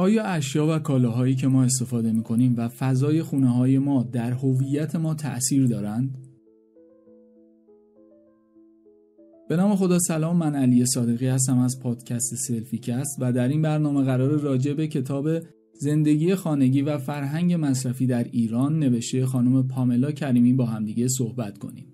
آیا اشیا و کالاهایی که ما استفاده می کنیم و فضای خونه های ما در هویت ما تأثیر دارند؟ به نام خدا سلام من علی صادقی هستم از پادکست سلفیکست و در این برنامه قرار راجع به کتاب زندگی خانگی و فرهنگ مصرفی در ایران نوشته خانم پاملا کریمی با همدیگه صحبت کنیم.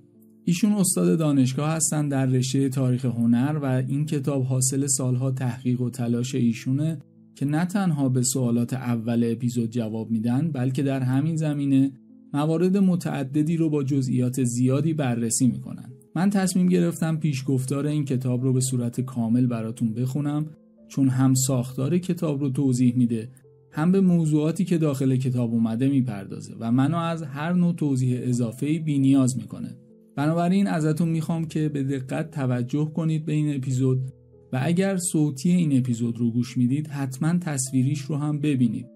ایشون استاد دانشگاه هستند در رشته تاریخ هنر و این کتاب حاصل سالها تحقیق و تلاش ایشونه که نه تنها به سوالات اول اپیزود جواب میدن بلکه در همین زمینه موارد متعددی رو با جزئیات زیادی بررسی میکنن من تصمیم گرفتم پیشگفتار این کتاب رو به صورت کامل براتون بخونم چون هم ساختار کتاب رو توضیح میده هم به موضوعاتی که داخل کتاب اومده میپردازه و منو از هر نوع توضیح اضافه بی نیاز میکنه بنابراین ازتون میخوام که به دقت توجه کنید به این اپیزود و اگر صوتی این اپیزود رو گوش میدید حتما تصویریش رو هم ببینید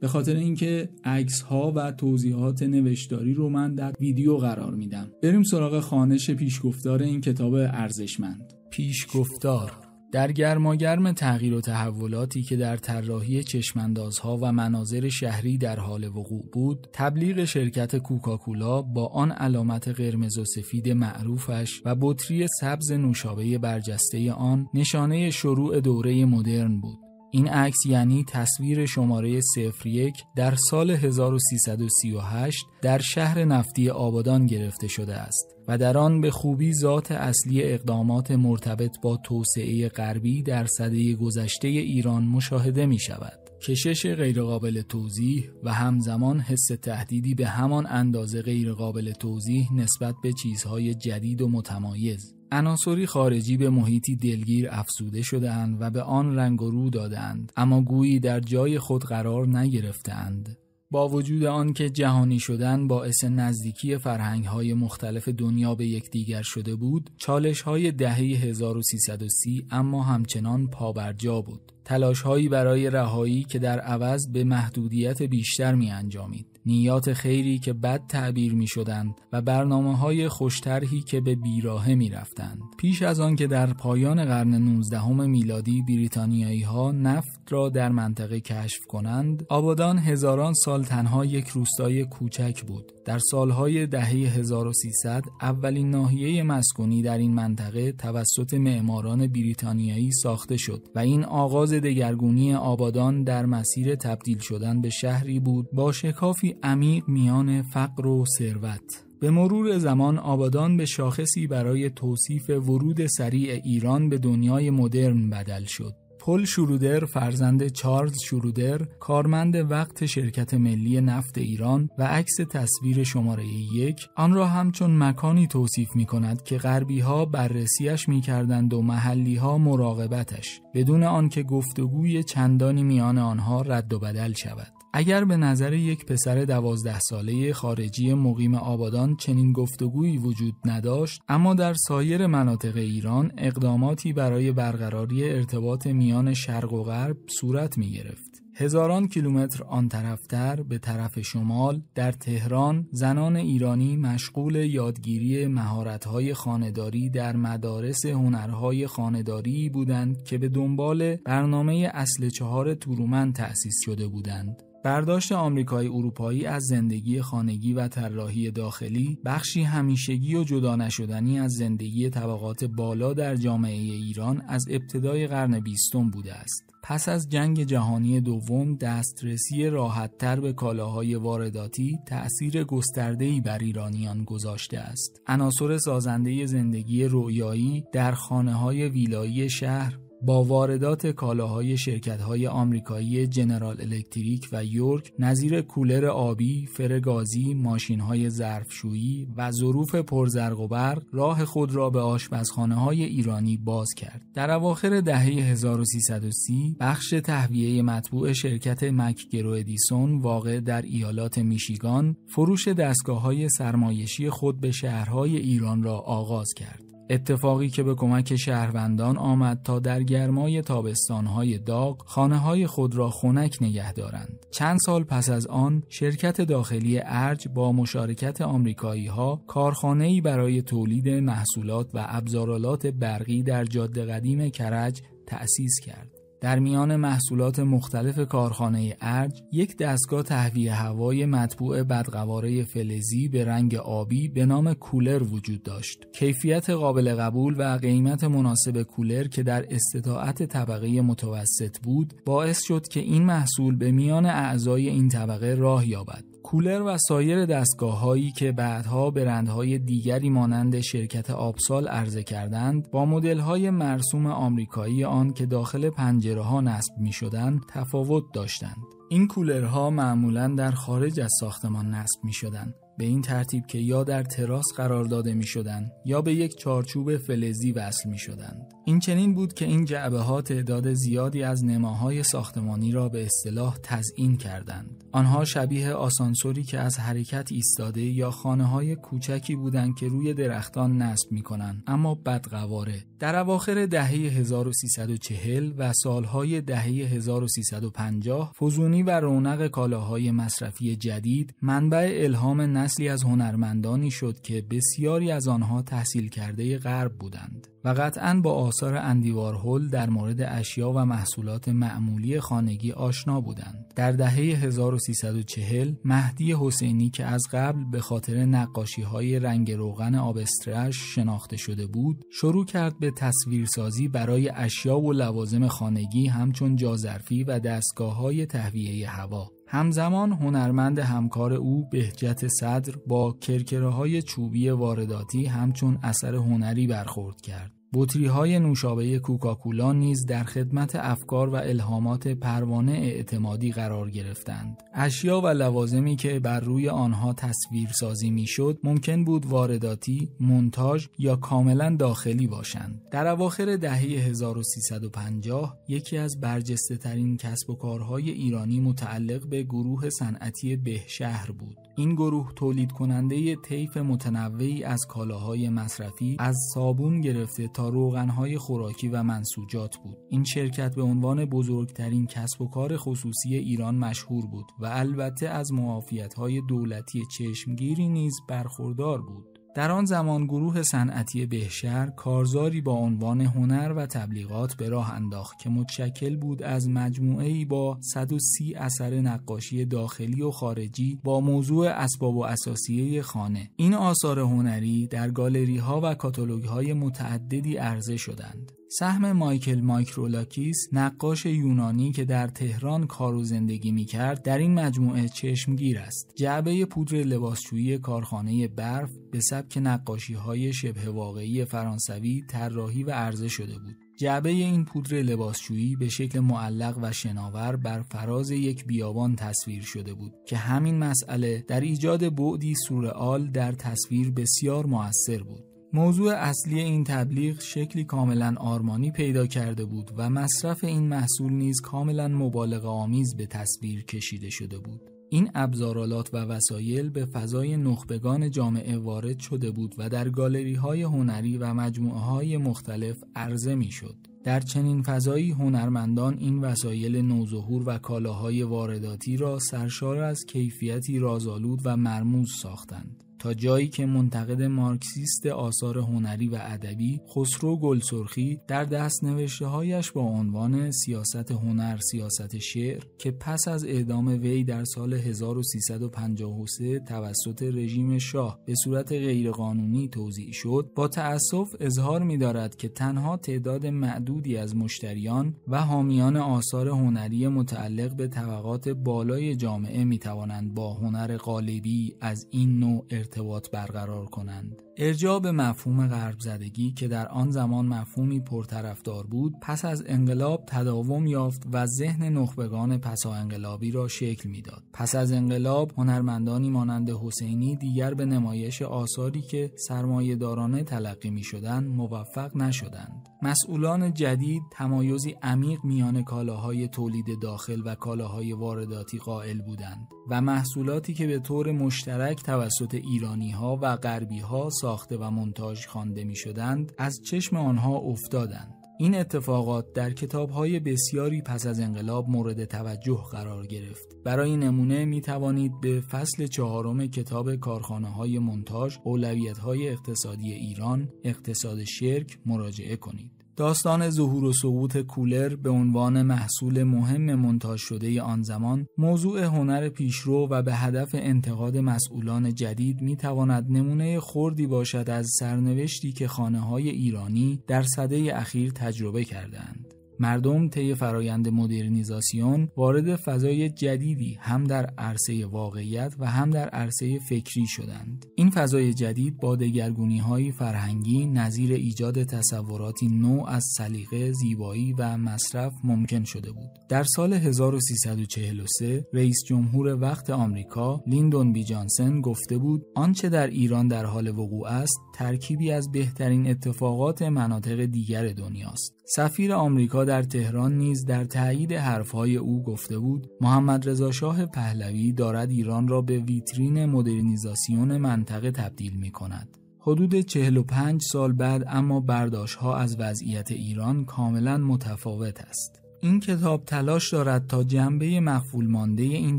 به خاطر اینکه عکس ها و توضیحات نوشتاری رو من در ویدیو قرار میدم بریم سراغ خانش پیشگفتار این کتاب ارزشمند پیشگفتار در گرماگرم تغییر و تحولاتی که در طراحی چشماندازها و مناظر شهری در حال وقوع بود، تبلیغ شرکت کوکاکولا با آن علامت قرمز و سفید معروفش و بطری سبز نوشابه برجسته آن نشانه شروع دوره مدرن بود. این عکس یعنی تصویر شماره 01 در سال 1338 در شهر نفتی آبادان گرفته شده است و در آن به خوبی ذات اصلی اقدامات مرتبط با توسعه غربی در صده گذشته ایران مشاهده می شود. کشش غیرقابل توضیح و همزمان حس تهدیدی به همان اندازه غیرقابل توضیح نسبت به چیزهای جدید و متمایز عناصری خارجی به محیطی دلگیر افزوده شدهاند و به آن رنگ و رو دادند اما گویی در جای خود قرار نگرفتند با وجود آنکه جهانی شدن باعث نزدیکی فرهنگ های مختلف دنیا به یکدیگر شده بود، چالش های دهه 1330 اما همچنان پابرجا بود. تلاش هایی برای رهایی که در عوض به محدودیت بیشتر می انجامید. نیات خیری که بد تعبیر می شدند و برنامه های خوشترهی که به بیراهه می رفتند. پیش از آن که در پایان قرن 19 میلادی بریتانیایی ها نفت را در منطقه کشف کنند، آبادان هزاران سال تنها یک روستای کوچک بود. در سالهای دهه 1300 اولین ناحیه مسکونی در این منطقه توسط معماران بریتانیایی ساخته شد و این آغاز دگرگونی آبادان در مسیر تبدیل شدن به شهری بود با شکافی عمیق میان فقر و ثروت. به مرور زمان آبادان به شاخصی برای توصیف ورود سریع ایران به دنیای مدرن بدل شد. پل شرودر فرزند چارلز شرودر کارمند وقت شرکت ملی نفت ایران و عکس تصویر شماره یک آن را همچون مکانی توصیف می کند که غربی ها بررسیش می کردند و محلی ها مراقبتش بدون آنکه گفتگوی چندانی میان آنها رد و بدل شود. اگر به نظر یک پسر دوازده ساله خارجی مقیم آبادان چنین گفتگویی وجود نداشت اما در سایر مناطق ایران اقداماتی برای برقراری ارتباط میان شرق و غرب صورت می گرفت. هزاران کیلومتر آن طرفتر به طرف شمال در تهران زنان ایرانی مشغول یادگیری مهارت‌های خانداری در مدارس هنرهای خانداری بودند که به دنبال برنامه اصل چهار تورومن تأسیس شده بودند. برداشت آمریکایی اروپایی از زندگی خانگی و طراحی داخلی بخشی همیشگی و جدا نشدنی از زندگی طبقات بالا در جامعه ایران از ابتدای قرن بیستم بوده است. پس از جنگ جهانی دوم دسترسی راحتتر به کالاهای وارداتی تأثیر گستردهای بر ایرانیان گذاشته است. عناصر سازنده زندگی رویایی در خانه های ویلایی شهر با واردات کالاهای شرکت‌های آمریکایی جنرال الکتریک و یورک نظیر کولر آبی، فرگازی، ماشین‌های ظرفشویی و ظروف پرزرق و برق راه خود را به آشپزخانه‌های ایرانی باز کرد. در اواخر دهه 1330 بخش تهویه مطبوع شرکت مکگرو ادیسون واقع در ایالات میشیگان فروش دستگاه‌های سرمایشی خود به شهرهای ایران را آغاز کرد. اتفاقی که به کمک شهروندان آمد تا در گرمای تابستانهای داغ خانه های خود را خنک نگه دارند. چند سال پس از آن شرکت داخلی ارج با مشارکت آمریکایی ها کارخانه برای تولید محصولات و ابزارالات برقی در جاده قدیم کرج تأسیس کرد. در میان محصولات مختلف کارخانه ارج یک دستگاه تهویه هوای مطبوع بدقواره فلزی به رنگ آبی به نام کولر وجود داشت. کیفیت قابل قبول و قیمت مناسب کولر که در استطاعت طبقه متوسط بود باعث شد که این محصول به میان اعضای این طبقه راه یابد. کولر و سایر دستگاه هایی که بعدها برندهای دیگری مانند شرکت آبسال عرضه کردند با مدل های مرسوم آمریکایی آن که داخل پنجره ها نصب می شدند تفاوت داشتند این کولرها معمولا در خارج از ساختمان نصب می شدند به این ترتیب که یا در تراس قرار داده می شدند یا به یک چارچوب فلزی وصل می شدند این چنین بود که این جعبه ها تعداد زیادی از نماهای ساختمانی را به اصطلاح تزئین کردند. آنها شبیه آسانسوری که از حرکت ایستاده یا خانه های کوچکی بودند که روی درختان نصب می کنند اما بدقواره. در اواخر دهه 1340 و سالهای دهه 1350 فزونی و رونق کالاهای مصرفی جدید منبع الهام نسلی از هنرمندانی شد که بسیاری از آنها تحصیل کرده غرب بودند و قطعا با آثار اندیوار هول در مورد اشیا و محصولات معمولی خانگی آشنا بودند. در دهه 1340 مهدی حسینی که از قبل به خاطر نقاشی های رنگ روغن آبسترش شناخته شده بود، شروع کرد به تصویرسازی برای اشیا و لوازم خانگی همچون جازرفی و دستگاه های تهویه هوا. همزمان هنرمند همکار او بهجت صدر با کرکره های چوبی وارداتی همچون اثر هنری برخورد کرد. بطری های نوشابه کوکاکولا نیز در خدمت افکار و الهامات پروانه اعتمادی قرار گرفتند. اشیا و لوازمی که بر روی آنها تصویرسازی میشد ممکن بود وارداتی، منتاج یا کاملا داخلی باشند. در اواخر دهه 1350 یکی از برجسته ترین کسب و کارهای ایرانی متعلق به گروه صنعتی بهشهر بود. این گروه تولید کننده طیف متنوعی از کالاهای مصرفی از صابون گرفته تا روغنهای خوراکی و منسوجات بود این شرکت به عنوان بزرگترین کسب و کار خصوصی ایران مشهور بود و البته از معافیتهای دولتی چشمگیری نیز برخوردار بود در آن زمان گروه صنعتی بهشر کارزاری با عنوان هنر و تبلیغات به راه انداخت که متشکل بود از مجموعه با 130 اثر نقاشی داخلی و خارجی با موضوع اسباب و اساسیه خانه این آثار هنری در گالری ها و کاتالوگ های متعددی عرضه شدند سهم مایکل مایکرولاکیس نقاش یونانی که در تهران کار و زندگی می کرد در این مجموعه چشمگیر است. جعبه پودر لباسشویی کارخانه برف به سبک نقاشی های شبه واقعی فرانسوی طراحی و عرضه شده بود. جعبه این پودر لباسشویی به شکل معلق و شناور بر فراز یک بیابان تصویر شده بود که همین مسئله در ایجاد بعدی سورئال در تصویر بسیار موثر بود. موضوع اصلی این تبلیغ شکلی کاملا آرمانی پیدا کرده بود و مصرف این محصول نیز کاملا مبالغ آمیز به تصویر کشیده شده بود. این ابزارالات و وسایل به فضای نخبگان جامعه وارد شده بود و در گالری های هنری و مجموعه های مختلف عرضه می شد. در چنین فضایی هنرمندان این وسایل نوظهور و کالاهای وارداتی را سرشار از کیفیتی رازآلود و مرموز ساختند. تا جایی که منتقد مارکسیست آثار هنری و ادبی خسرو گلسرخی در دست نوشته هایش با عنوان سیاست هنر سیاست شعر که پس از اعدام وی در سال 1353 توسط رژیم شاه به صورت غیرقانونی توضیع شد با تأسف اظهار می دارد که تنها تعداد معدودی از مشتریان و حامیان آثار هنری متعلق به طبقات بالای جامعه می توانند با هنر قالبی از این نوع ارتباط ارتباط برقرار کنند. ارجاع به مفهوم غرب زدگی که در آن زمان مفهومی پرطرفدار بود پس از انقلاب تداوم یافت و ذهن نخبگان پسا انقلابی را شکل میداد پس از انقلاب هنرمندانی مانند حسینی دیگر به نمایش آثاری که سرمایه دارانه تلقی شدند، موفق نشدند مسئولان جدید تمایزی عمیق میان کالاهای تولید داخل و کالاهای وارداتی قائل بودند و محصولاتی که به طور مشترک توسط ایرانی ها و غربی ها ساخته و منتاج خوانده می شدند از چشم آنها افتادند. این اتفاقات در کتابهای بسیاری پس از انقلاب مورد توجه قرار گرفت. برای نمونه می توانید به فصل چهارم کتاب کارخانه های منتاج اولویت های اقتصادی ایران اقتصاد شرک مراجعه کنید. داستان ظهور و سقوط کولر به عنوان محصول مهم منتاج شده آن زمان موضوع هنر پیشرو و به هدف انتقاد مسئولان جدید می تواند نمونه خوردی باشد از سرنوشتی که خانه های ایرانی در صده اخیر تجربه کردند. مردم طی فرایند مدرنیزاسیون وارد فضای جدیدی هم در عرصه واقعیت و هم در عرصه فکری شدند این فضای جدید با دگرگونی های فرهنگی نظیر ایجاد تصوراتی نو از سلیقه زیبایی و مصرف ممکن شده بود در سال 1343 رئیس جمهور وقت آمریکا لیندون بی جانسن گفته بود آنچه در ایران در حال وقوع است ترکیبی از بهترین اتفاقات مناطق دیگر دنیاست سفیر آمریکا در تهران نیز در تایید حرفهای او گفته بود محمد رضا شاه پهلوی دارد ایران را به ویترین مدرنیزاسیون منطقه تبدیل می کند. حدود 45 سال بعد اما برداشت ها از وضعیت ایران کاملا متفاوت است. این کتاب تلاش دارد تا جنبه مخفول مانده این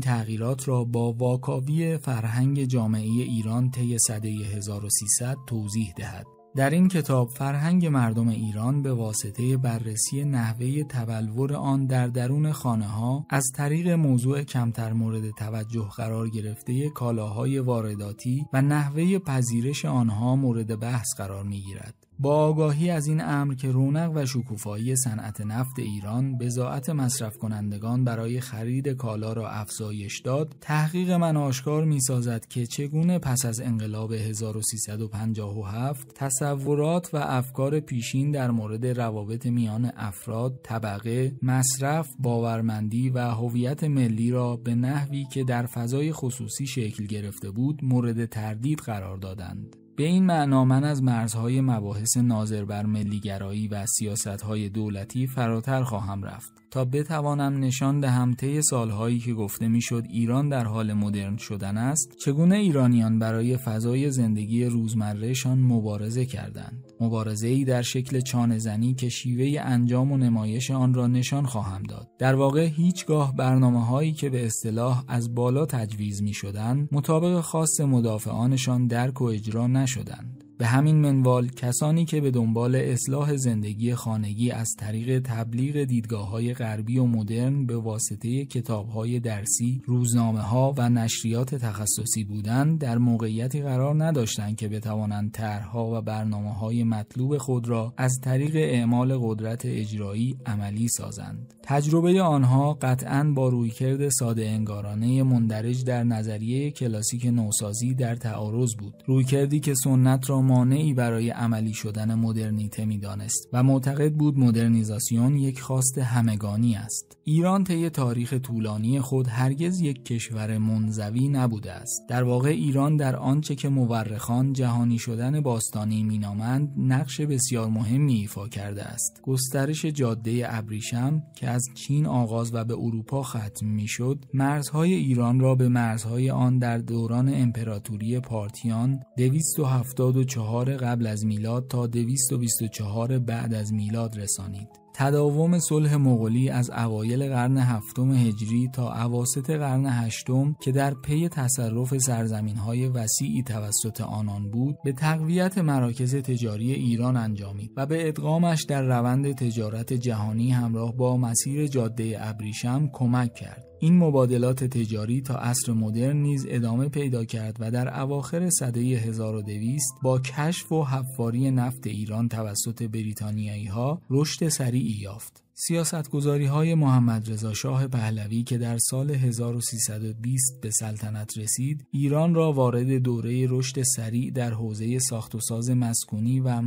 تغییرات را با واکاوی فرهنگ جامعه ایران طی سده 1300 توضیح دهد. در این کتاب فرهنگ مردم ایران به واسطه بررسی نحوه تبلور آن در درون خانه ها از طریق موضوع کمتر مورد توجه قرار گرفته کالاهای وارداتی و نحوه پذیرش آنها مورد بحث قرار می گیرد. با آگاهی از این امر که رونق و شکوفایی صنعت نفت ایران بزاعت مصرف کنندگان برای خرید کالا را افزایش داد، تحقیق من آشکار می سازد که چگونه پس از انقلاب 1357 تصورات و افکار پیشین در مورد روابط میان افراد، طبقه، مصرف، باورمندی و هویت ملی را به نحوی که در فضای خصوصی شکل گرفته بود مورد تردید قرار دادند. به این معنا من از مرزهای مباحث ناظر بر ملیگرایی و سیاستهای دولتی فراتر خواهم رفت تا بتوانم نشان دهم طی سالهایی که گفته میشد ایران در حال مدرن شدن است چگونه ایرانیان برای فضای زندگی روزمرهشان مبارزه کردند مبارزه ای در شکل چانهزنی که شیوه انجام و نمایش آن را نشان خواهم داد در واقع هیچگاه برنامه هایی که به اصطلاح از بالا تجویز می شدند مطابق خاص مدافعانشان درک و اجرا نشدند به همین منوال کسانی که به دنبال اصلاح زندگی خانگی از طریق تبلیغ دیدگاه های غربی و مدرن به واسطه کتاب های درسی، روزنامه ها و نشریات تخصصی بودند در موقعیتی قرار نداشتند که بتوانند طرحها و برنامه های مطلوب خود را از طریق اعمال قدرت اجرایی عملی سازند. تجربه آنها قطعا با رویکرد ساده انگارانه مندرج در نظریه کلاسیک نوسازی در تعارض بود. رویکردی که سنت را مانعی برای عملی شدن مدرنیته میدانست و معتقد بود مدرنیزاسیون یک خواست همگانی است ایران طی تاریخ طولانی خود هرگز یک کشور منزوی نبوده است در واقع ایران در آنچه که مورخان جهانی شدن باستانی مینامند نقش بسیار مهمی ایفا کرده است گسترش جاده ابریشم که از چین آغاز و به اروپا ختم میشد مرزهای ایران را به مرزهای آن در دوران امپراتوری پارتیان 274 قبل از میلاد تا 224 بعد از میلاد رسانید. تداوم صلح مغولی از اوایل قرن هفتم هجری تا اواسط قرن هشتم که در پی تصرف سرزمین های وسیعی توسط آنان بود به تقویت مراکز تجاری ایران انجامید و به ادغامش در روند تجارت جهانی همراه با مسیر جاده ابریشم کمک کرد. این مبادلات تجاری تا عصر مدرن نیز ادامه پیدا کرد و در اواخر سده 1200 با کشف و حفاری نفت ایران توسط بریتانیایی ها رشد سریعی یافت. سیاستگذاری های محمد رضا شاه پهلوی که در سال 1320 به سلطنت رسید، ایران را وارد دوره رشد سریع در حوزه ساخت و ساز مسکونی و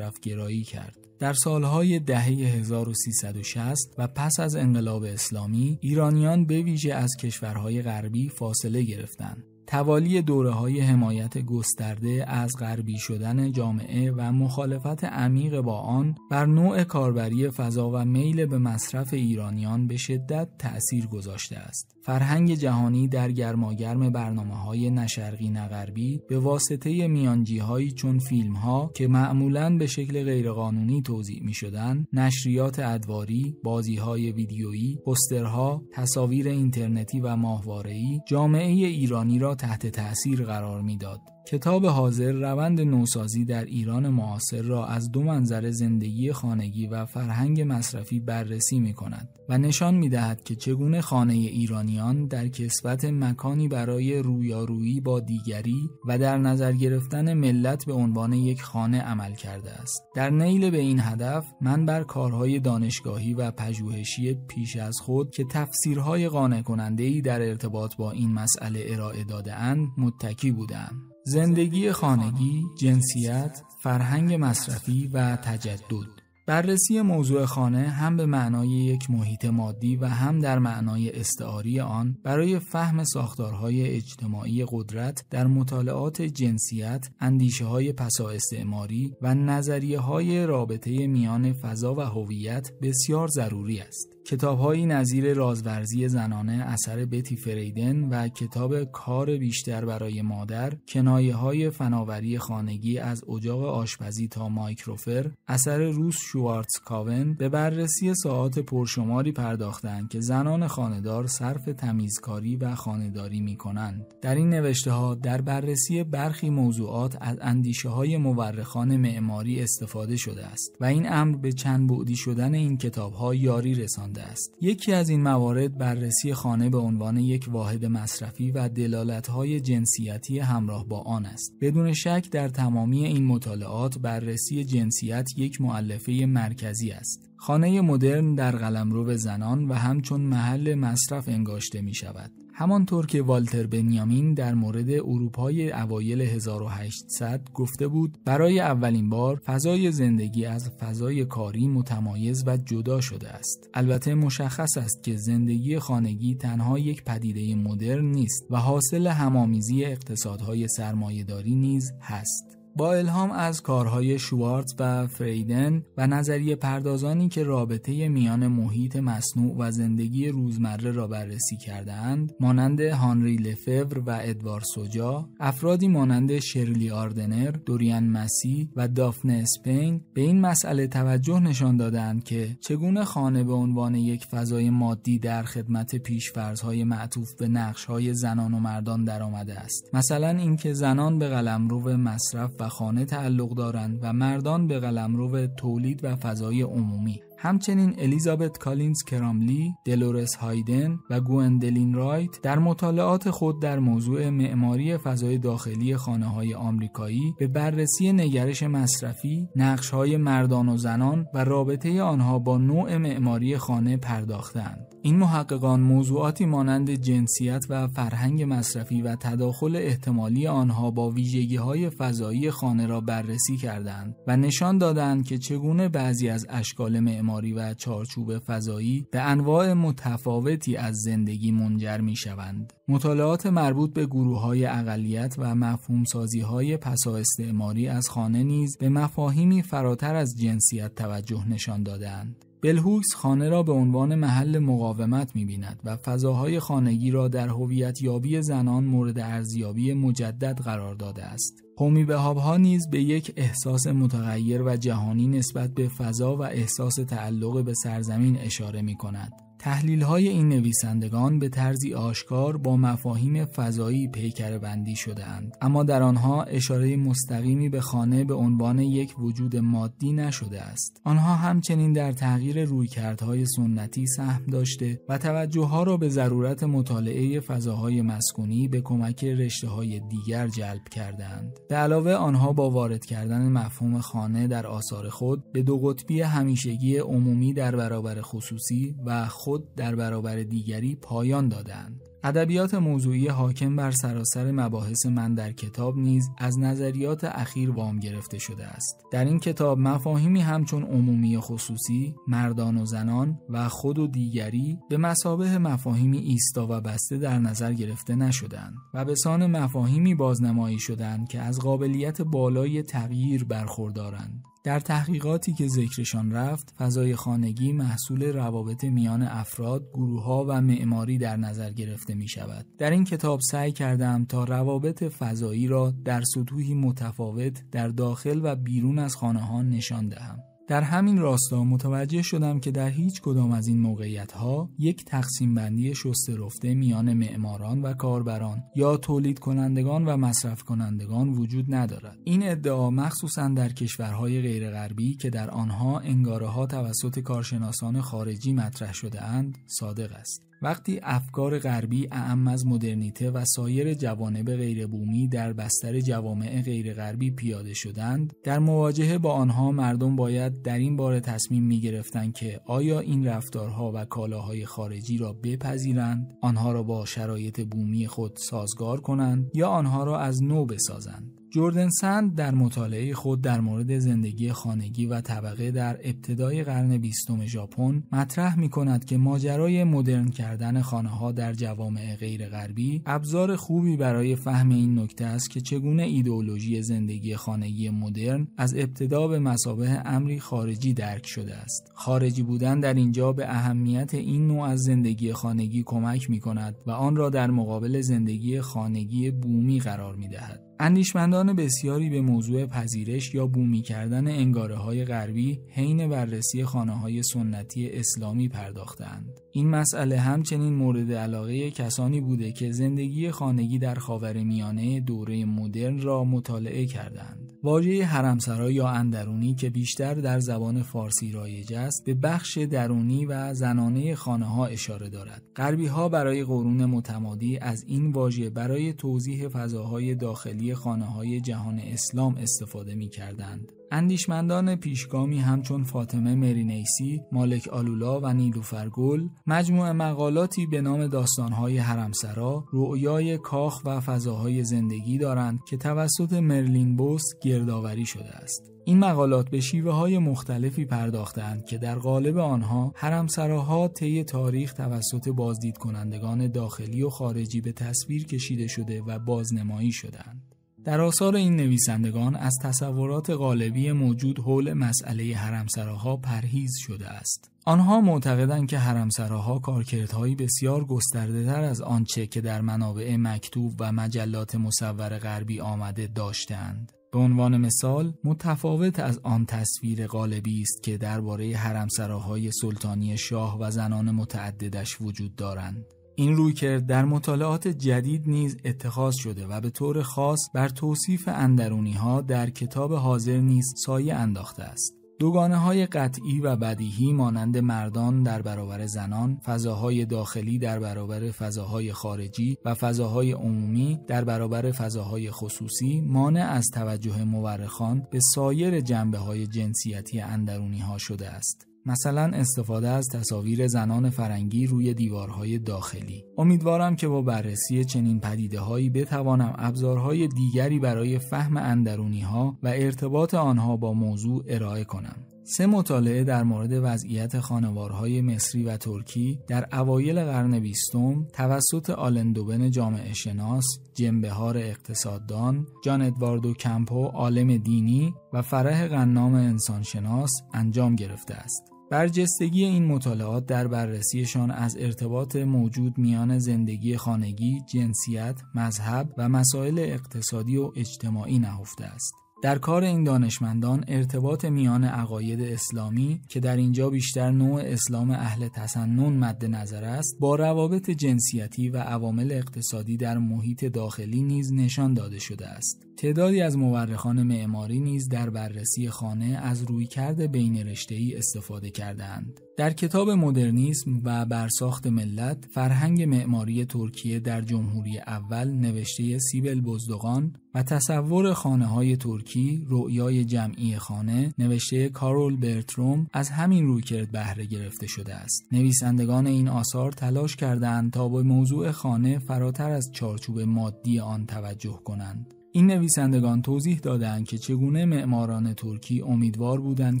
گرایی کرد. در سالهای دهه 1360 و پس از انقلاب اسلامی ایرانیان به ویژه از کشورهای غربی فاصله گرفتند. توالی دوره های حمایت گسترده از غربی شدن جامعه و مخالفت عمیق با آن بر نوع کاربری فضا و میل به مصرف ایرانیان به شدت تأثیر گذاشته است. فرهنگ جهانی در گرماگرم برنامه های نشرقی نغربی به واسطه میانجی هایی چون فیلم ها که معمولا به شکل غیرقانونی توضیح می شدن، نشریات ادواری، بازی های ویدیویی، پسترها، تصاویر اینترنتی و ماهوارهی ای جامعه ایرانی را تحت تأثیر قرار میداد. کتاب حاضر روند نوسازی در ایران معاصر را از دو منظر زندگی خانگی و فرهنگ مصرفی بررسی می کند و نشان می دهد که چگونه خانه ایرانیان در کسبت مکانی برای رویارویی با دیگری و در نظر گرفتن ملت به عنوان یک خانه عمل کرده است. در نیل به این هدف من بر کارهای دانشگاهی و پژوهشی پیش از خود که تفسیرهای قانع کننده در ارتباط با این مسئله ارائه داده اند متکی بودم. زندگی خانگی، جنسیت، فرهنگ مصرفی و تجدد بررسی موضوع خانه هم به معنای یک محیط مادی و هم در معنای استعاری آن برای فهم ساختارهای اجتماعی قدرت در مطالعات جنسیت، اندیشه های پسا استعماری و نظریه های رابطه میان فضا و هویت بسیار ضروری است. های نظیر رازورزی زنانه اثر بتی فریدن و کتاب کار بیشتر برای مادر کنایه های فناوری خانگی از اجاق آشپزی تا مایکروفر اثر روس شوارتز کاون به بررسی ساعات پرشماری پرداختند که زنان خاندار صرف تمیزکاری و خانداری می کنند. در این نوشته ها در بررسی برخی موضوعات از اندیشه های مورخان معماری استفاده شده است و این امر به چند بعدی شدن این کتاب ها یاری رساند است یکی از این موارد بررسی خانه به عنوان یک واحد مصرفی و دلالت‌های جنسیتی همراه با آن است بدون شک در تمامی این مطالعات بررسی جنسیت یک معلفه مرکزی است خانه مدرن در قلمرو زنان و همچون محل مصرف انگاشته می شود. همانطور که والتر بنیامین در مورد اروپای اوایل 1800 گفته بود برای اولین بار فضای زندگی از فضای کاری متمایز و جدا شده است البته مشخص است که زندگی خانگی تنها یک پدیده مدرن نیست و حاصل همامیزی اقتصادهای سرمایهداری نیز هست با الهام از کارهای شوارتز و فریدن و نظریه پردازانی که رابطه میان محیط مصنوع و زندگی روزمره را بررسی کردند مانند هانری لفور و ادوار سوجا افرادی مانند شرلی آردنر دوریان مسی و دافن اسپین به این مسئله توجه نشان دادند که چگونه خانه به عنوان یک فضای مادی در خدمت پیشفرزهای معطوف به نقشهای زنان و مردان درآمده است مثلا اینکه زنان به قلمرو مصرف و خانه تعلق دارند و مردان به قلمرو تولید و فضای عمومی همچنین الیزابت کالینز کراملی، دلورس هایدن و گوندلین رایت در مطالعات خود در موضوع معماری فضای داخلی خانه های آمریکایی به بررسی نگرش مصرفی، نقش های مردان و زنان و رابطه آنها با نوع معماری خانه پرداختند. این محققان موضوعاتی مانند جنسیت و فرهنگ مصرفی و تداخل احتمالی آنها با ویژگی های فضایی خانه را بررسی کردند و نشان دادند که چگونه بعضی از اشکال معماری و چارچوب فضایی به انواع متفاوتی از زندگی منجر می شوند. مطالعات مربوط به گروه های اقلیت و مفهوم سازی های پسا استعماری از خانه نیز به مفاهیمی فراتر از جنسیت توجه نشان دادند. بلهوکس خانه را به عنوان محل مقاومت می‌بیند و فضاهای خانگی را در هویت یابی زنان مورد ارزیابی مجدد قرار داده است. هومی بهاب ها نیز به یک احساس متغیر و جهانی نسبت به فضا و احساس تعلق به سرزمین اشاره می کند. تحلیل های این نویسندگان به طرزی آشکار با مفاهیم فضایی پیکر بندی اند. اما در آنها اشاره مستقیمی به خانه به عنوان یک وجود مادی نشده است. آنها همچنین در تغییر رویکردهای سنتی سهم داشته و توجه ها را به ضرورت مطالعه فضاهای مسکونی به کمک رشته های دیگر جلب کردند. به علاوه آنها با وارد کردن مفهوم خانه در آثار خود به دو قطبی همیشگی عمومی در برابر خصوصی و خود در برابر دیگری پایان دادند. ادبیات موضوعی حاکم بر سراسر مباحث من در کتاب نیز از نظریات اخیر وام گرفته شده است در این کتاب مفاهیمی همچون عمومی خصوصی مردان و زنان و خود و دیگری به مسابه مفاهیمی ایستا و بسته در نظر گرفته نشدند و به سان مفاهیمی بازنمایی شدند که از قابلیت بالای تغییر برخوردارند در تحقیقاتی که ذکرشان رفت، فضای خانگی محصول روابط میان افراد، گروهها و معماری در نظر گرفته می شود. در این کتاب سعی کردم تا روابط فضایی را در سطوحی متفاوت در داخل و بیرون از خانه ها نشان دهم. در همین راستا متوجه شدم که در هیچ کدام از این موقعیت ها یک تقسیم بندی شست رفته میان معماران و کاربران یا تولید کنندگان و مصرف کنندگان وجود ندارد این ادعا مخصوصا در کشورهای غیرغربی که در آنها انگاره ها توسط کارشناسان خارجی مطرح شده اند صادق است وقتی افکار غربی اعم از مدرنیته و سایر جوانب بومی در بستر جوامع غیرغربی پیاده شدند در مواجهه با آنها مردم باید در این باره تصمیم می گرفتند که آیا این رفتارها و کالاهای خارجی را بپذیرند آنها را با شرایط بومی خود سازگار کنند یا آنها را از نو بسازند جوردن سند در مطالعه خود در مورد زندگی خانگی و طبقه در ابتدای قرن بیستم ژاپن مطرح می کند که ماجرای مدرن کردن خانه ها در جوامع غیر غربی ابزار خوبی برای فهم این نکته است که چگونه ایدئولوژی زندگی خانگی مدرن از ابتدا به مسابه امری خارجی درک شده است. خارجی بودن در اینجا به اهمیت این نوع از زندگی خانگی کمک می کند و آن را در مقابل زندگی خانگی بومی قرار می دهد. اندیشمندان بسیاری به موضوع پذیرش یا بومی کردن انگاره های غربی حین بررسی خانه های سنتی اسلامی پرداختند. این مسئله همچنین مورد علاقه کسانی بوده که زندگی خانگی در میانه دوره مدرن را مطالعه کردند. واژه حرمسرا یا اندرونی که بیشتر در زبان فارسی رایج است به بخش درونی و زنانه خانه ها اشاره دارد. غربی ها برای قرون متمادی از این واژه برای توضیح فضاهای داخلی خانه های جهان اسلام استفاده می کردند. اندیشمندان پیشگامی همچون فاطمه مرینیسی، مالک آلولا و نیلوفرگول مجموع مقالاتی به نام داستانهای حرمسرا، رؤیای کاخ و فضاهای زندگی دارند که توسط مرلین بوس گردآوری شده است. این مقالات به شیوه های مختلفی پرداختند که در قالب آنها حرمسراها طی تاریخ توسط بازدید کنندگان داخلی و خارجی به تصویر کشیده شده و بازنمایی شدند. در آثار این نویسندگان از تصورات غالبی موجود حول مسئله حرمسراها پرهیز شده است. آنها معتقدند که حرمسراها کارکردهایی بسیار گسترده تر از آنچه که در منابع مکتوب و مجلات مصور غربی آمده داشتند. به عنوان مثال متفاوت از آن تصویر غالبی است که درباره حرمسراهای سلطانی شاه و زنان متعددش وجود دارند. این رویکرد در مطالعات جدید نیز اتخاذ شده و به طور خاص بر توصیف اندرونی ها در کتاب حاضر نیز سایه انداخته است. دوگانه های قطعی و بدیهی مانند مردان در برابر زنان، فضاهای داخلی در برابر فضاهای خارجی و فضاهای عمومی در برابر فضاهای خصوصی مانع از توجه مورخان به سایر جنبه های جنسیتی اندرونی ها شده است. مثلا استفاده از تصاویر زنان فرنگی روی دیوارهای داخلی امیدوارم که با بررسی چنین پدیده هایی بتوانم ابزارهای دیگری برای فهم اندرونی ها و ارتباط آنها با موضوع ارائه کنم سه مطالعه در مورد وضعیت خانوارهای مصری و ترکی در اوایل قرن بیستم توسط آلندوبن جامعه شناس، جنبهار اقتصاددان، جان ادواردو کمپو عالم دینی و فرح قنام انسانشناس انجام گرفته است. برجستگی این مطالعات در بررسیشان از ارتباط موجود میان زندگی خانگی، جنسیت، مذهب و مسائل اقتصادی و اجتماعی نهفته است. در کار این دانشمندان ارتباط میان عقاید اسلامی که در اینجا بیشتر نوع اسلام اهل تسنن مد نظر است با روابط جنسیتی و عوامل اقتصادی در محیط داخلی نیز نشان داده شده است تعدادی از مورخان معماری نیز در بررسی خانه از رویکرد بین ای استفاده کردهاند. در کتاب مدرنیسم و برساخت ملت، فرهنگ معماری ترکیه در جمهوری اول نوشته سیبل بزدغان و تصور خانه های ترکی رؤیای جمعی خانه نوشته کارول برتروم از همین رویکرد بهره گرفته شده است. نویسندگان این آثار تلاش کردند تا به موضوع خانه فراتر از چارچوب مادی آن توجه کنند. این نویسندگان توضیح دادند که چگونه معماران ترکی امیدوار بودند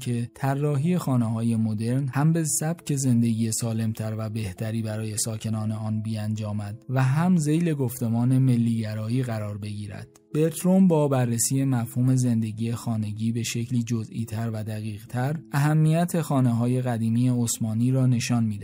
که طراحی خانه‌های مدرن هم به سبک زندگی سالمتر و بهتری برای ساکنان آن بیانجامد و هم زیل گفتمان ملیگرایی قرار بگیرد. برتروم با بررسی مفهوم زندگی خانگی به شکلی جزئی تر و دقیق تر اهمیت خانه های قدیمی عثمانی را نشان می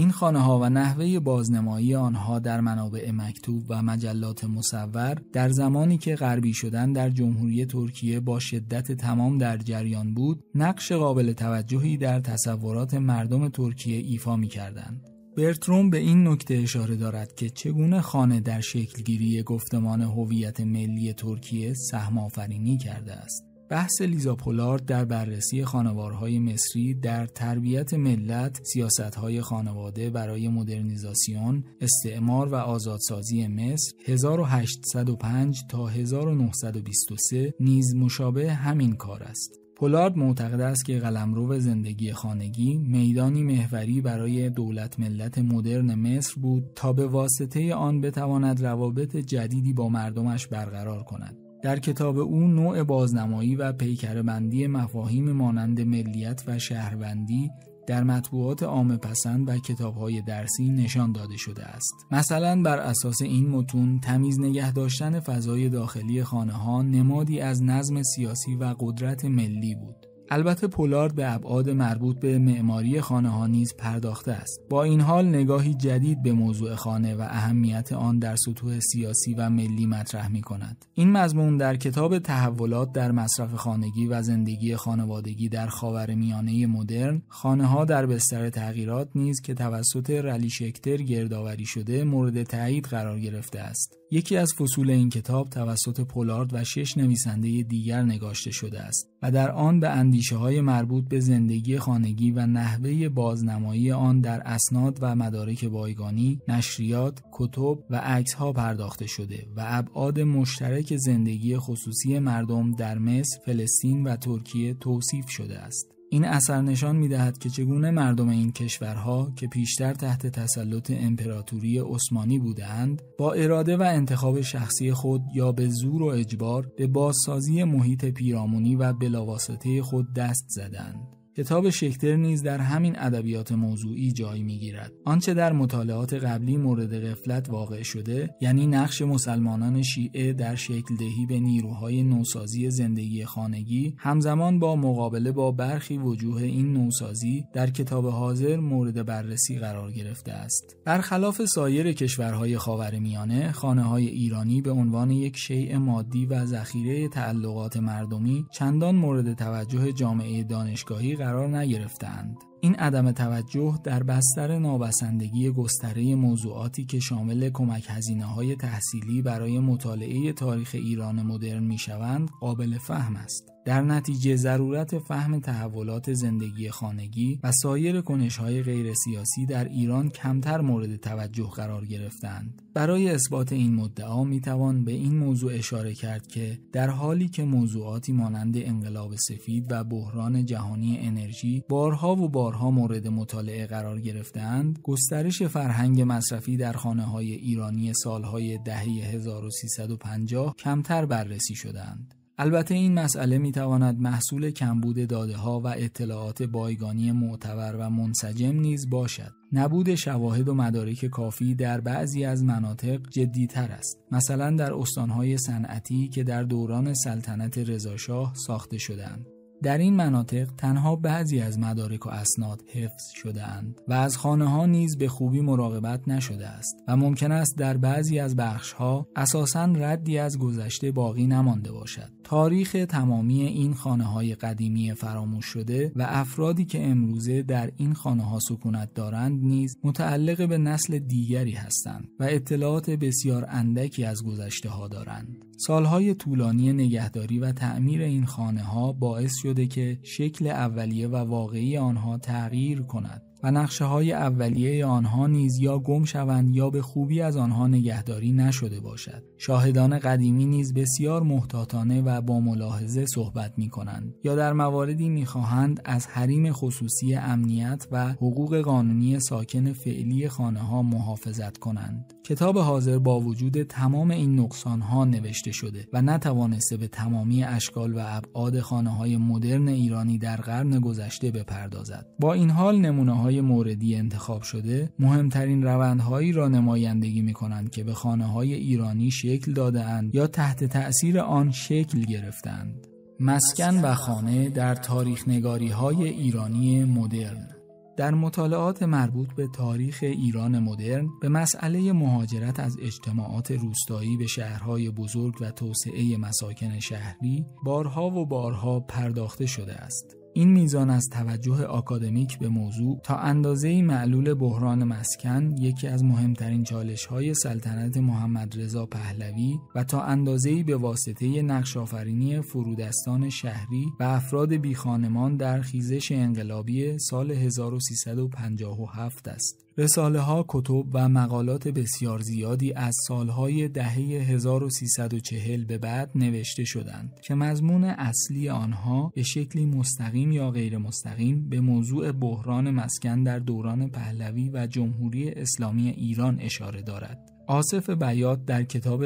این خانه ها و نحوه بازنمایی آنها در منابع مکتوب و مجلات مصور در زمانی که غربی شدن در جمهوری ترکیه با شدت تمام در جریان بود نقش قابل توجهی در تصورات مردم ترکیه ایفا می کردند. برتروم به این نکته اشاره دارد که چگونه خانه در شکلگیری گفتمان هویت ملی ترکیه سهم آفرینی کرده است. بحث لیزا پولارد در بررسی خانوارهای مصری در تربیت ملت، سیاستهای خانواده برای مدرنیزاسیون، استعمار و آزادسازی مصر 1805 تا 1923 نیز مشابه همین کار است. پولارد معتقد است که قلمرو زندگی خانگی میدانی محوری برای دولت ملت مدرن مصر بود تا به واسطه آن بتواند روابط جدیدی با مردمش برقرار کند. در کتاب او نوع بازنمایی و پیکربندی مفاهیم مانند ملیت و شهروندی در مطبوعات عام پسند و کتابهای درسی نشان داده شده است. مثلا بر اساس این متون تمیز نگه داشتن فضای داخلی خانه ها نمادی از نظم سیاسی و قدرت ملی بود. البته پولارد به ابعاد مربوط به معماری خانه ها نیز پرداخته است با این حال نگاهی جدید به موضوع خانه و اهمیت آن در سطوح سیاسی و ملی مطرح می کند این مضمون در کتاب تحولات در مصرف خانگی و زندگی خانوادگی در خاور میانه مدرن خانه ها در بستر تغییرات نیز که توسط رلی شکتر گردآوری شده مورد تایید قرار گرفته است یکی از فصول این کتاب توسط پولارد و شش نویسنده دیگر نگاشته شده است و در آن به اندی اندیشه های مربوط به زندگی خانگی و نحوه بازنمایی آن در اسناد و مدارک بایگانی، نشریات، کتب و عکس ها پرداخته شده و ابعاد مشترک زندگی خصوصی مردم در مصر، فلسطین و ترکیه توصیف شده است. این اثر نشان می دهد که چگونه مردم این کشورها که پیشتر تحت تسلط امپراتوری عثمانی بودند با اراده و انتخاب شخصی خود یا به زور و اجبار به بازسازی محیط پیرامونی و بلاواسطه خود دست زدند. کتاب شکتر نیز در همین ادبیات موضوعی جای میگیرد آنچه در مطالعات قبلی مورد غفلت واقع شده یعنی نقش مسلمانان شیعه در شکل دهی به نیروهای نوسازی زندگی خانگی همزمان با مقابله با برخی وجوه این نوسازی در کتاب حاضر مورد بررسی قرار گرفته است برخلاف سایر کشورهای خاورمیانه خانه های ایرانی به عنوان یک شیء مادی و ذخیره تعلقات مردمی چندان مورد توجه جامعه دانشگاهی قرار قرار نگرفتند. این عدم توجه در بستر نابسندگی گستره موضوعاتی که شامل کمک هزینه های تحصیلی برای مطالعه تاریخ ایران مدرن می شوند قابل فهم است. در نتیجه ضرورت فهم تحولات زندگی خانگی و سایر کنشهای غیر سیاسی در ایران کمتر مورد توجه قرار گرفتند. برای اثبات این مدعا می توان به این موضوع اشاره کرد که در حالی که موضوعاتی مانند انقلاب سفید و بحران جهانی انرژی بارها و بارها مورد مطالعه قرار گرفتند، گسترش فرهنگ مصرفی در خانه های ایرانی سالهای دهه 1350 کمتر بررسی شدند. البته این مسئله می تواند محصول کمبود داده ها و اطلاعات بایگانی معتبر و منسجم نیز باشد. نبود شواهد و مدارک کافی در بعضی از مناطق جدیتر است. مثلا در استانهای صنعتی که در دوران سلطنت رضاشاه ساخته شدند. در این مناطق تنها بعضی از مدارک و اسناد حفظ شده اند و از خانه ها نیز به خوبی مراقبت نشده است و ممکن است در بعضی از بخش ها اساسا ردی از گذشته باقی نمانده باشد تاریخ تمامی این خانه های قدیمی فراموش شده و افرادی که امروزه در این خانه ها سکونت دارند نیز متعلق به نسل دیگری هستند و اطلاعات بسیار اندکی از گذشته ها دارند سالهای طولانی نگهداری و تعمیر این خانه ها باعث شده که شکل اولیه و واقعی آنها تغییر کند. و نقشه های اولیه آنها نیز یا گم شوند یا به خوبی از آنها نگهداری نشده باشد. شاهدان قدیمی نیز بسیار محتاطانه و با ملاحظه صحبت می کنند یا در مواردی می خواهند از حریم خصوصی امنیت و حقوق قانونی ساکن فعلی خانه ها محافظت کنند. کتاب حاضر با وجود تمام این نقصان ها نوشته شده و نتوانسته به تمامی اشکال و ابعاد خانه های مدرن ایرانی در قرن گذشته بپردازد. با این حال نمونه های موردی انتخاب شده مهمترین روندهایی را نمایندگی می کنند که به خانه های ایرانی شکل داده اند یا تحت تأثیر آن شکل گرفتند. مسکن و خانه در تاریخ نگاری های ایرانی مدرن در مطالعات مربوط به تاریخ ایران مدرن به مسئله مهاجرت از اجتماعات روستایی به شهرهای بزرگ و توسعه مساکن شهری بارها و بارها پرداخته شده است. این میزان از توجه آکادمیک به موضوع تا اندازه معلول بحران مسکن یکی از مهمترین چالش های سلطنت محمد رضا پهلوی و تا اندازه به واسطه نقش آفرینی فرودستان شهری و افراد بیخانمان در خیزش انقلابی سال 1357 است. رساله ها، کتب و مقالات بسیار زیادی از سالهای دهه 1340 به بعد نوشته شدند که مضمون اصلی آنها به شکلی مستقیم یا غیر مستقیم به موضوع بحران مسکن در دوران پهلوی و جمهوری اسلامی ایران اشاره دارد. آصف بیات در کتاب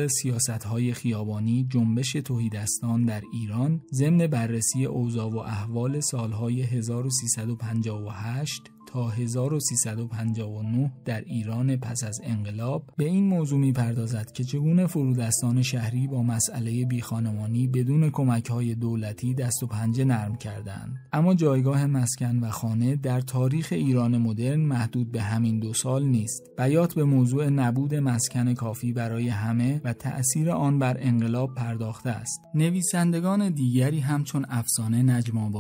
های خیابانی جنبش توهیدستان در ایران ضمن بررسی اوضاع و احوال سالهای 1358 تا 1359 در ایران پس از انقلاب به این موضوع پردازد که چگونه فرودستان شهری با مسئله بیخانمانی بدون کمک های دولتی دست و پنجه نرم کردند اما جایگاه مسکن و خانه در تاریخ ایران مدرن محدود به همین دو سال نیست بیات به موضوع نبود مسکن کافی برای همه و تأثیر آن بر انقلاب پرداخته است نویسندگان دیگری همچون افسانه نجم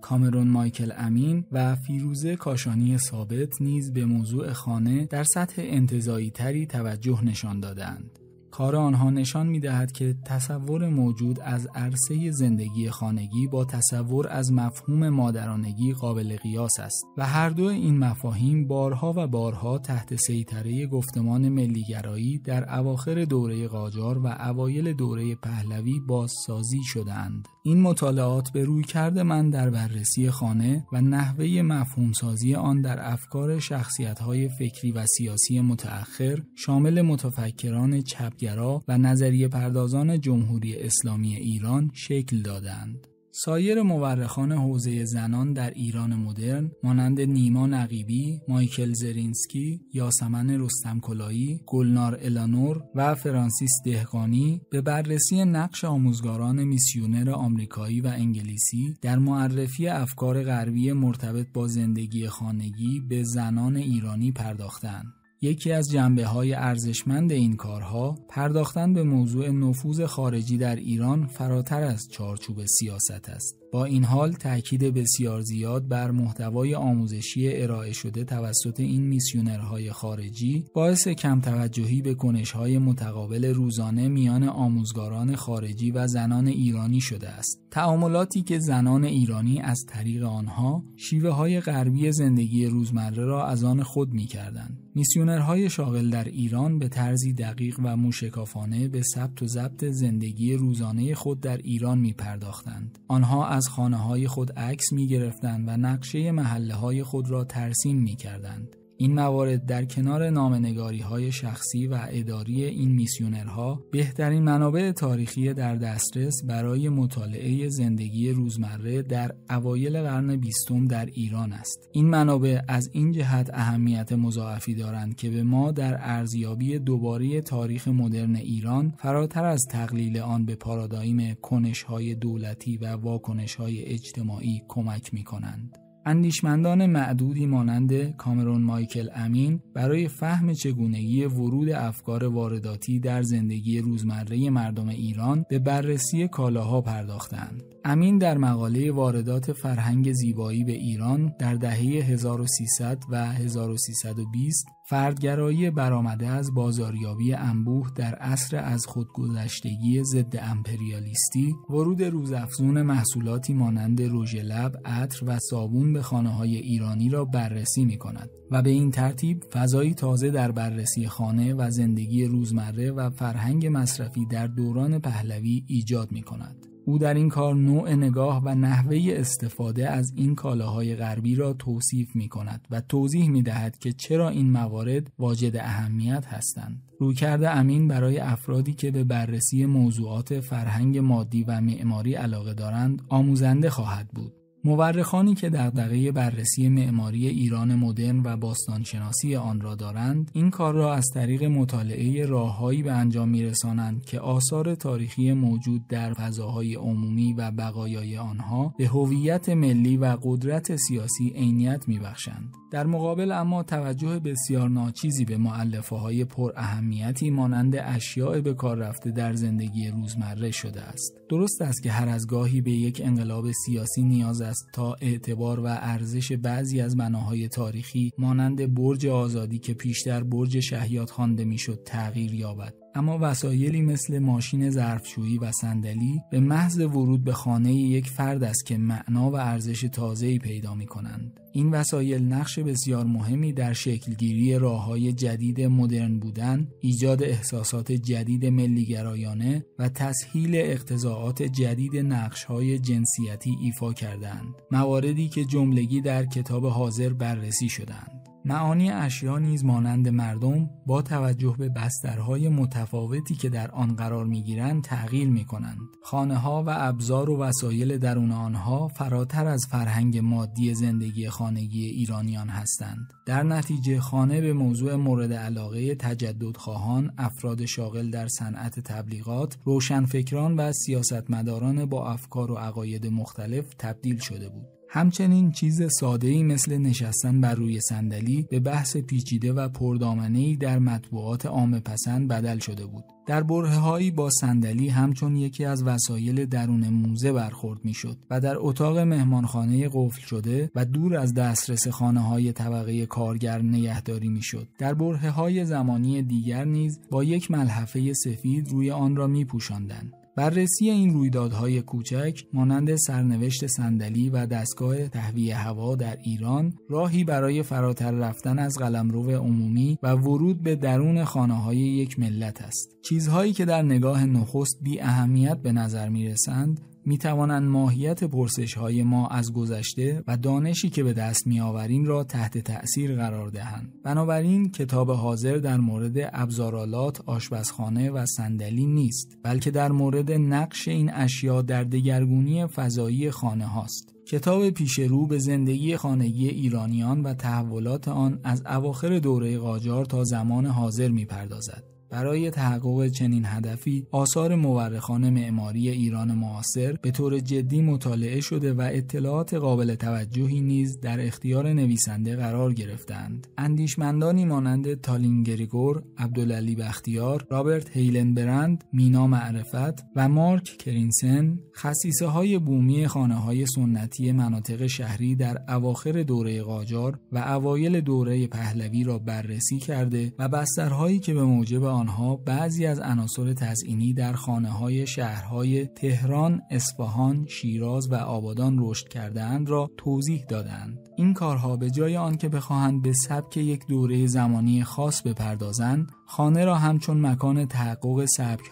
کامرون مایکل امین و فیروزه کاشان نشانی ثابت نیز به موضوع خانه در سطح انتظایی تری توجه نشان دادند. کار آنها نشان می دهد که تصور موجود از عرصه زندگی خانگی با تصور از مفهوم مادرانگی قابل قیاس است و هر دو این مفاهیم بارها و بارها تحت سیطره گفتمان ملیگرایی در اواخر دوره قاجار و اوایل دوره پهلوی بازسازی شدند. این مطالعات به روی کرده من در بررسی خانه و نحوه مفهومسازی آن در افکار شخصیتهای فکری و سیاسی متأخر شامل متفکران چپگرا و نظریه پردازان جمهوری اسلامی ایران شکل دادند. سایر مورخان حوزه زنان در ایران مدرن مانند نیما نقیبی، مایکل زرینسکی، یاسمن رستم کلایی، گلنار الانور و فرانسیس دهقانی به بررسی نقش آموزگاران میسیونر آمریکایی و انگلیسی در معرفی افکار غربی مرتبط با زندگی خانگی به زنان ایرانی پرداختند. یکی از جنبه های ارزشمند این کارها پرداختن به موضوع نفوذ خارجی در ایران فراتر از چارچوب سیاست است. با این حال تاکید بسیار زیاد بر محتوای آموزشی ارائه شده توسط این میسیونرهای خارجی باعث کم توجهی به کنشهای متقابل روزانه میان آموزگاران خارجی و زنان ایرانی شده است تعاملاتی که زنان ایرانی از طریق آنها شیوه های غربی زندگی روزمره را از آن خود می کردند. میسیونرهای شاغل در ایران به طرزی دقیق و موشکافانه به ثبت و ضبط زندگی روزانه خود در ایران می پرداختند. آنها از خانه های خود عکس می گرفتند و نقشه محله های خود را ترسیم می کردند. این موارد در کنار نامنگاری های شخصی و اداری این میسیونرها بهترین منابع تاریخی در دسترس برای مطالعه زندگی روزمره در اوایل قرن بیستم در ایران است. این منابع از این جهت اهمیت مضاعفی دارند که به ما در ارزیابی دوباره تاریخ مدرن ایران فراتر از تقلیل آن به پارادایم کنش های دولتی و واکنش های اجتماعی کمک می کنند. اندیشمندان معدودی مانند کامرون مایکل امین برای فهم چگونگی ورود افکار وارداتی در زندگی روزمره مردم ایران به بررسی کالاها پرداختند. امین در مقاله واردات فرهنگ زیبایی به ایران در دهه 1300 و 1320 فردگرایی برآمده از بازاریابی انبوه در اصر از خودگذشتگی ضد امپریالیستی ورود روزافزون محصولاتی مانند رژ لب عطر و صابون به خانه های ایرانی را بررسی می کند و به این ترتیب فضایی تازه در بررسی خانه و زندگی روزمره و فرهنگ مصرفی در دوران پهلوی ایجاد می کند. او در این کار نوع نگاه و نحوه استفاده از این کالاهای غربی را توصیف می کند و توضیح می دهد که چرا این موارد واجد اهمیت هستند. رویکرد امین برای افرادی که به بررسی موضوعات فرهنگ مادی و معماری علاقه دارند آموزنده خواهد بود. مورخانی که دغدغه بررسی معماری ایران مدرن و باستانشناسی آن را دارند این کار را از طریق مطالعه راههایی به انجام میرسانند که آثار تاریخی موجود در فضاهای عمومی و بقایای آنها به هویت ملی و قدرت سیاسی عینیت میبخشند در مقابل اما توجه بسیار ناچیزی به معلفه های پر اهمیتی مانند اشیاء به کار رفته در زندگی روزمره شده است درست است که هر از گاهی به یک انقلاب سیاسی نیاز است تا اعتبار و ارزش بعضی از بناهای تاریخی مانند برج آزادی که پیشتر برج شهیاد خوانده میشد تغییر یابد اما وسایلی مثل ماشین ظرفشویی و صندلی به محض ورود به خانه یک فرد است که معنا و ارزش تازه‌ای پیدا می کنند. این وسایل نقش بسیار مهمی در شکلگیری راه های جدید مدرن بودن، ایجاد احساسات جدید ملیگرایانه و تسهیل اقتضاعات جدید نقش های جنسیتی ایفا کردند. مواردی که جملگی در کتاب حاضر بررسی شدند. معانی اشیا نیز مانند مردم با توجه به بسترهای متفاوتی که در آن قرار میگیرند تغییر می کنند. خانه ها و ابزار و وسایل درون آنها فراتر از فرهنگ مادی زندگی خانگی ایرانیان هستند. در نتیجه خانه به موضوع مورد علاقه تجددخواهان، افراد شاغل در صنعت تبلیغات، روشنفکران و سیاستمداران با افکار و عقاید مختلف تبدیل شده بود. همچنین چیز ساده مثل نشستن بر روی صندلی به بحث پیچیده و پردامنه ای در مطبوعات عام پسند بدل شده بود. در بره هایی با صندلی همچون یکی از وسایل درون موزه برخورد میشد و در اتاق مهمانخانه قفل شده و دور از دسترس خانه های طبقه کارگر نگهداری شد. در بره های زمانی دیگر نیز با یک ملحفه سفید روی آن را می پوشندن. بررسی این رویدادهای کوچک مانند سرنوشت صندلی و دستگاه تهویه هوا در ایران راهی برای فراتر رفتن از قلمرو عمومی و ورود به درون خانه های یک ملت است چیزهایی که در نگاه نخست بی اهمیت به نظر می رسند می توانند ماهیت پرسش های ما از گذشته و دانشی که به دست می را تحت تأثیر قرار دهند. بنابراین کتاب حاضر در مورد ابزارالات، آشپزخانه و صندلی نیست، بلکه در مورد نقش این اشیا در دگرگونی فضایی خانه هاست. کتاب پیش رو به زندگی خانگی ایرانیان و تحولات آن از اواخر دوره قاجار تا زمان حاضر می پردازد. برای تحقق چنین هدفی آثار مورخان معماری ایران معاصر به طور جدی مطالعه شده و اطلاعات قابل توجهی نیز در اختیار نویسنده قرار گرفتند اندیشمندانی مانند تالین گریگور عبدالعلی بختیار رابرت هیلنبرند مینا معرفت و مارک کرینسن خصیصه های بومی خانه های سنتی مناطق شهری در اواخر دوره قاجار و اوایل دوره پهلوی را بررسی کرده و بسترهایی که به موجب آن آنها بعضی از عناصر تزئینی در خانه های شهرهای تهران، اصفهان، شیراز و آبادان رشد کردهاند را توضیح دادند. این کارها به جای آنکه بخواهند به سبک یک دوره زمانی خاص بپردازند، خانه را همچون مکان تحقق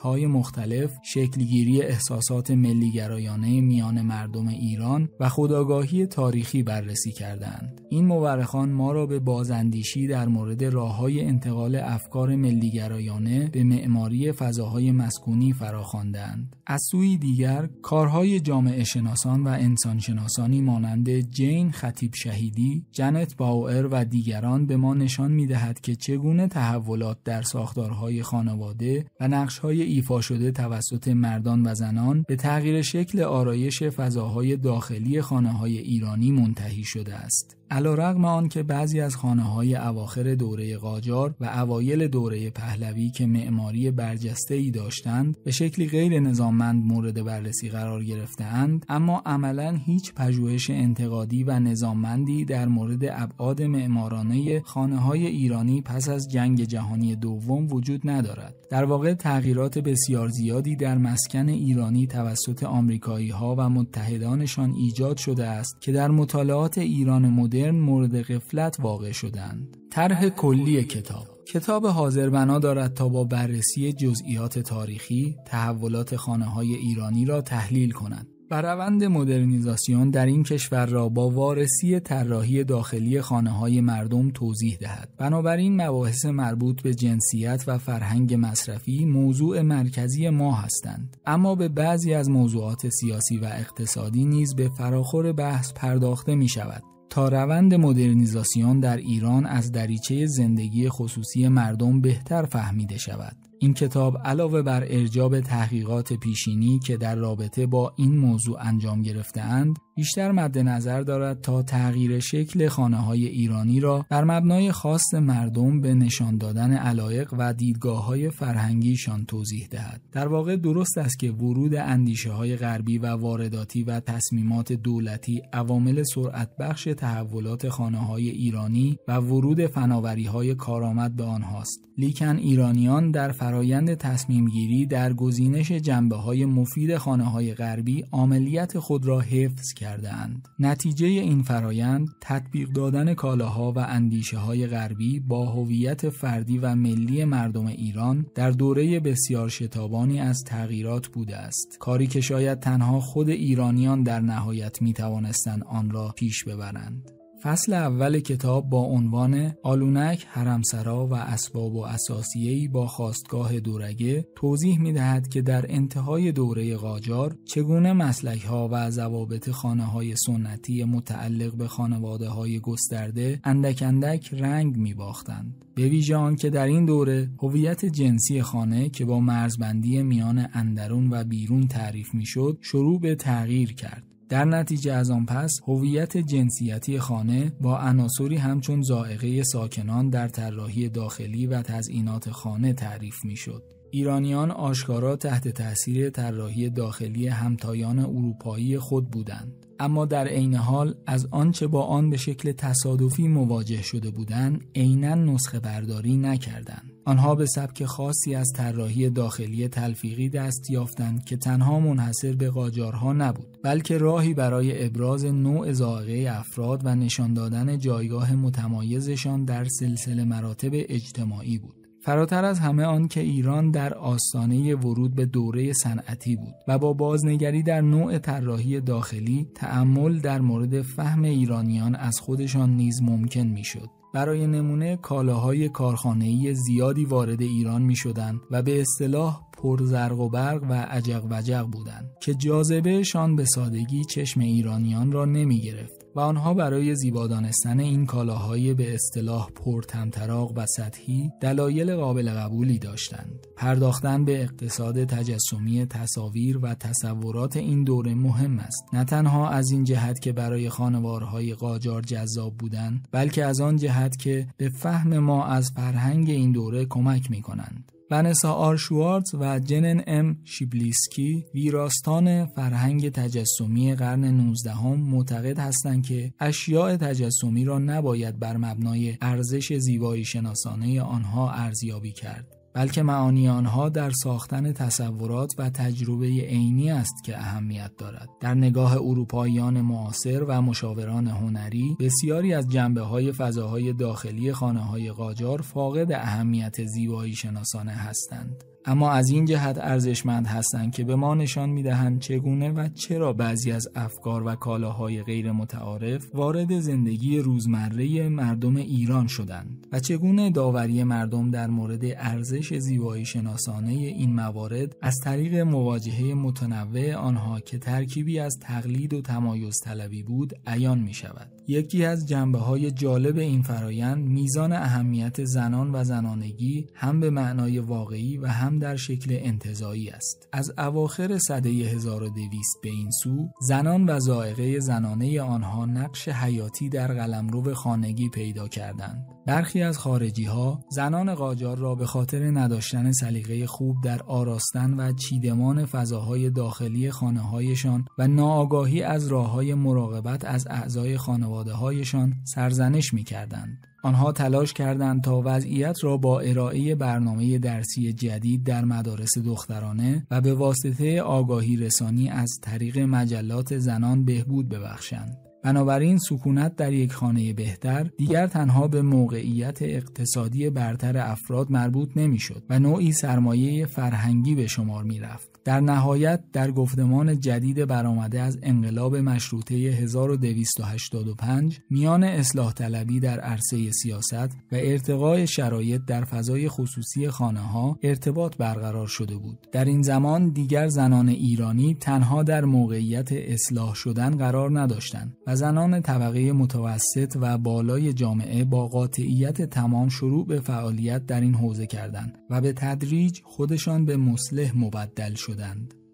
های مختلف، شکلگیری احساسات ملیگرایانه میان مردم ایران و خداگاهی تاریخی بررسی کردند. این مورخان ما را به بازندیشی در مورد راههای انتقال افکار ملیگرایانه به معماری فضاهای مسکونی فراخواندند. از سوی دیگر کارهای جامعه شناسان و انسانشناسانی مانند جین خطیب شهیدی، جنت باور و دیگران به ما نشان دهد که چگونه تحولات در ساختارهای خانواده و نقشهای ایفا شده توسط مردان و زنان به تغییر شکل آرایش فضاهای داخلی خانه های ایرانی منتهی شده است. علیرغم آنکه بعضی از خانه های اواخر دوره قاجار و اوایل دوره پهلوی که معماری برجسته ای داشتند به شکلی غیر نظاممند مورد بررسی قرار گرفتهاند اما عملا هیچ پژوهش انتقادی و نظاممندی در مورد ابعاد معمارانه خانه های ایرانی پس از جنگ جهانی دوم وجود ندارد در واقع تغییرات بسیار زیادی در مسکن ایرانی توسط آمریکایی ها و متحدانشان ایجاد شده است که در مطالعات ایران مدرن مدرن مورد قفلت واقع شدند. طرح کلی کتاب کتاب حاضر بنا دارد تا با بررسی جزئیات تاریخی تحولات خانه های ایرانی را تحلیل کند و روند مدرنیزاسیون در این کشور را با وارسی طراحی داخلی خانه های مردم توضیح دهد. بنابراین مباحث مربوط به جنسیت و فرهنگ مصرفی موضوع مرکزی ما هستند. اما به بعضی از موضوعات سیاسی و اقتصادی نیز به فراخور بحث پرداخته می شود. روند مدرنیزاسیون در ایران از دریچه زندگی خصوصی مردم بهتر فهمیده شود. این کتاب علاوه بر ارجاب تحقیقات پیشینی که در رابطه با این موضوع انجام گرفته اند، بیشتر مد نظر دارد تا تغییر شکل خانه های ایرانی را بر مبنای خواست مردم به نشان دادن علایق و دیدگاه های فرهنگیشان توضیح دهد. در واقع درست است که ورود اندیشه های غربی و وارداتی و تصمیمات دولتی عوامل سرعت بخش تحولات خانه های ایرانی و ورود فناوری های کارآمد به آنهاست. لیکن ایرانیان در فرایند تصمیم گیری در گزینش جنبه های مفید خانه های غربی عملیت خود را حفظ کرد. کرده نتیجه این فرایند تطبیق دادن کالاها و اندیشه های غربی با هویت فردی و ملی مردم ایران در دوره بسیار شتابانی از تغییرات بوده است. کاری که شاید تنها خود ایرانیان در نهایت می توانستند آن را پیش ببرند. فصل اول کتاب با عنوان آلونک، حرمسرا و اسباب و اساسیهی با خواستگاه دورگه توضیح می دهد که در انتهای دوره قاجار چگونه مسلک ها و ضوابط خانه های سنتی متعلق به خانواده های گسترده اندک اندک رنگ می باختند. به ویژه آنکه در این دوره هویت جنسی خانه که با مرزبندی میان اندرون و بیرون تعریف شد شروع به تغییر کرد در نتیجه از آن پس هویت جنسیتی خانه با عناصری همچون زائقه ساکنان در طراحی داخلی و تزئینات خانه تعریف میشد ایرانیان آشکارا تحت تاثیر طراحی داخلی همتایان اروپایی خود بودند اما در عین حال از آنچه با آن به شکل تصادفی مواجه شده بودند عینا نسخه برداری نکردند آنها به سبک خاصی از طراحی داخلی تلفیقی دست یافتند که تنها منحصر به قاجارها نبود بلکه راهی برای ابراز نوع زاغه افراد و نشان دادن جایگاه متمایزشان در سلسله مراتب اجتماعی بود فراتر از همه آن که ایران در آستانه ورود به دوره صنعتی بود و با بازنگری در نوع طراحی داخلی تأمل در مورد فهم ایرانیان از خودشان نیز ممکن میشد برای نمونه کالاهای کارخانه‌ای زیادی وارد ایران می و به اصطلاح پرزرق و برق و عجق وجق بودند که جاذبهشان به سادگی چشم ایرانیان را نمی گرفت و آنها برای زیبا دانستن این کالاهای به اصطلاح پرتمطراق و سطحی دلایل قابل قبولی داشتند پرداختن به اقتصاد تجسمی تصاویر و تصورات این دوره مهم است نه تنها از این جهت که برای خانوارهای قاجار جذاب بودند بلکه از آن جهت که به فهم ما از فرهنگ این دوره کمک می کنند. ونسا آر و جنن ام شیبلیسکی ویراستان فرهنگ تجسمی قرن 19 هم معتقد هستند که اشیاء تجسمی را نباید بر مبنای ارزش زیبایی شناسانه آنها ارزیابی کرد بلکه معانی آنها در ساختن تصورات و تجربه عینی است که اهمیت دارد در نگاه اروپاییان معاصر و مشاوران هنری بسیاری از جنبه های فضاهای داخلی خانه های قاجار فاقد اهمیت زیبایی شناسانه هستند اما از این جهت ارزشمند هستند که به ما نشان میدهند چگونه و چرا بعضی از افکار و کالاهای غیر متعارف وارد زندگی روزمره مردم ایران شدند و چگونه داوری مردم در مورد ارزش زیبایی شناسانه این موارد از طریق مواجهه متنوع آنها که ترکیبی از تقلید و تمایز طلبی بود عیان می شود. یکی از جنبه های جالب این فرایند میزان اهمیت زنان و زنانگی هم به معنای واقعی و هم در شکل انتظایی است. از اواخر سده 1200 به این سو زنان و زائقه زنانه آنها نقش حیاتی در قلمرو خانگی پیدا کردند. برخی از خارجی ها زنان قاجار را به خاطر نداشتن سلیقه خوب در آراستن و چیدمان فضاهای داخلی خانه هایشان و ناآگاهی از راه های مراقبت از اعضای خانواده هایشان سرزنش می کردند. آنها تلاش کردند تا وضعیت را با ارائه برنامه درسی جدید در مدارس دخترانه و به واسطه آگاهی رسانی از طریق مجلات زنان بهبود ببخشند. بنابراین سکونت در یک خانه بهتر دیگر تنها به موقعیت اقتصادی برتر افراد مربوط نمیشد و نوعی سرمایه فرهنگی به شمار می رفت. در نهایت در گفتمان جدید برآمده از انقلاب مشروطه 1285 میان اصلاح طلبی در عرصه سیاست و ارتقای شرایط در فضای خصوصی خانه ها ارتباط برقرار شده بود. در این زمان دیگر زنان ایرانی تنها در موقعیت اصلاح شدن قرار نداشتند و زنان طبقه متوسط و بالای جامعه با قاطعیت تمام شروع به فعالیت در این حوزه کردند و به تدریج خودشان به مصلح مبدل شدند.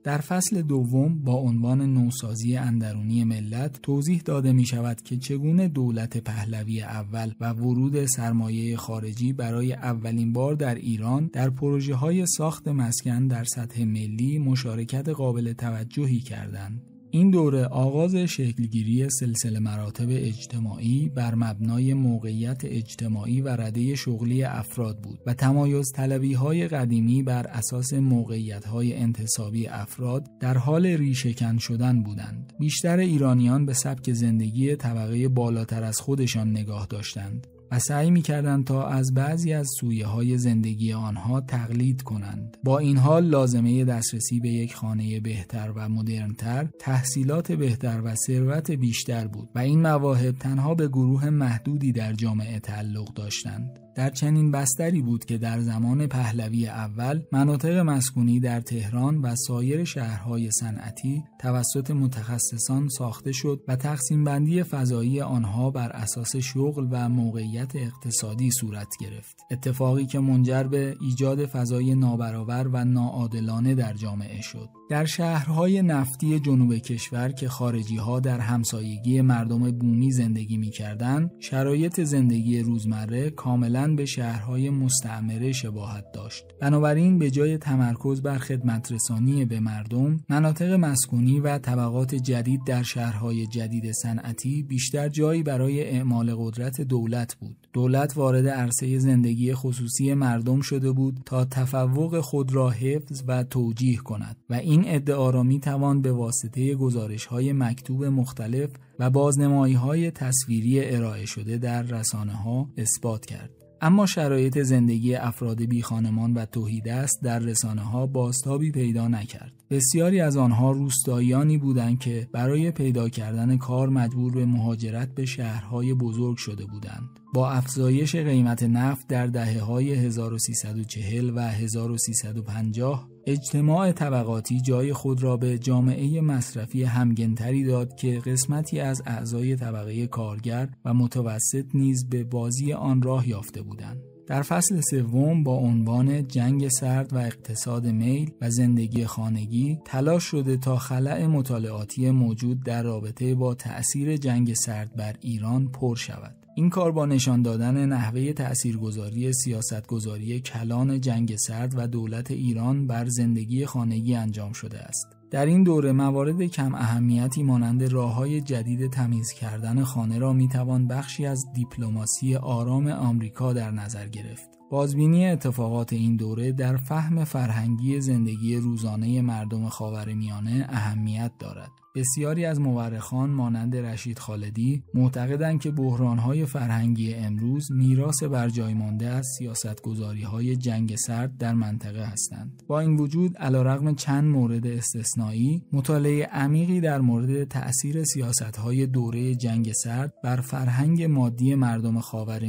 در فصل دوم با عنوان نوسازی اندرونی ملت توضیح داده می شود که چگونه دولت پهلوی اول و ورود سرمایه خارجی برای اولین بار در ایران در پروژه های ساخت مسکن در سطح ملی مشارکت قابل توجهی کردند. این دوره آغاز شکلگیری سلسله مراتب اجتماعی بر مبنای موقعیت اجتماعی و رده شغلی افراد بود و تمایز طلبی های قدیمی بر اساس موقعیت های انتصابی افراد در حال ریشهکن شدن بودند. بیشتر ایرانیان به سبک زندگی طبقه بالاتر از خودشان نگاه داشتند. و سعی کردن تا از بعضی از سویه های زندگی آنها تقلید کنند. با این حال لازمه دسترسی به یک خانه بهتر و مدرنتر، تحصیلات بهتر و ثروت بیشتر بود و این مواهب تنها به گروه محدودی در جامعه تعلق داشتند. در چنین بستری بود که در زمان پهلوی اول مناطق مسکونی در تهران و سایر شهرهای صنعتی توسط متخصصان ساخته شد و تقسیم بندی فضایی آنها بر اساس شغل و موقعیت اقتصادی صورت گرفت اتفاقی که منجر به ایجاد فضای نابرابر و ناعادلانه در جامعه شد در شهرهای نفتی جنوب کشور که خارجیها در همسایگی مردم بومی زندگی می کردن، شرایط زندگی روزمره کاملا به شهرهای مستعمره شباهت داشت بنابراین به جای تمرکز بر خدمت رسانی به مردم مناطق مسکونی و طبقات جدید در شهرهای جدید صنعتی بیشتر جایی برای اعمال قدرت دولت بود دولت وارد عرصه زندگی خصوصی مردم شده بود تا تفوق خود را حفظ و توجیه کند و این ادعا را می توان به واسطه گزارش های مکتوب مختلف و بازنمایی های تصویری ارائه شده در رسانه ها اثبات کرد. اما شرایط زندگی افراد بی خانمان و توحید است در رسانه ها بازتابی پیدا نکرد. بسیاری از آنها روستاییانی بودند که برای پیدا کردن کار مجبور به مهاجرت به شهرهای بزرگ شده بودند. با افزایش قیمت نفت در دهه های 1340 و 1350 اجتماع طبقاتی جای خود را به جامعه مصرفی همگنتری داد که قسمتی از اعضای طبقه کارگر و متوسط نیز به بازی آن راه یافته بودند. در فصل سوم با عنوان جنگ سرد و اقتصاد میل و زندگی خانگی تلاش شده تا خلع مطالعاتی موجود در رابطه با تأثیر جنگ سرد بر ایران پر شود. این کار با نشان دادن نحوه تاثیرگذاری سیاستگذاری کلان جنگ سرد و دولت ایران بر زندگی خانگی انجام شده است. در این دوره موارد کم اهمیتی مانند راه های جدید تمیز کردن خانه را میتوان بخشی از دیپلماسی آرام آمریکا در نظر گرفت. بازبینی اتفاقات این دوره در فهم فرهنگی زندگی روزانه مردم خاورمیانه اهمیت دارد. بسیاری از مورخان مانند رشید خالدی معتقدند که بحرانهای فرهنگی امروز میراث جای مانده از های جنگ سرد در منطقه هستند. با این وجود علیرغم چند مورد استثنایی، مطالعه عمیقی در مورد تأثیر های دوره جنگ سرد بر فرهنگ مادی مردم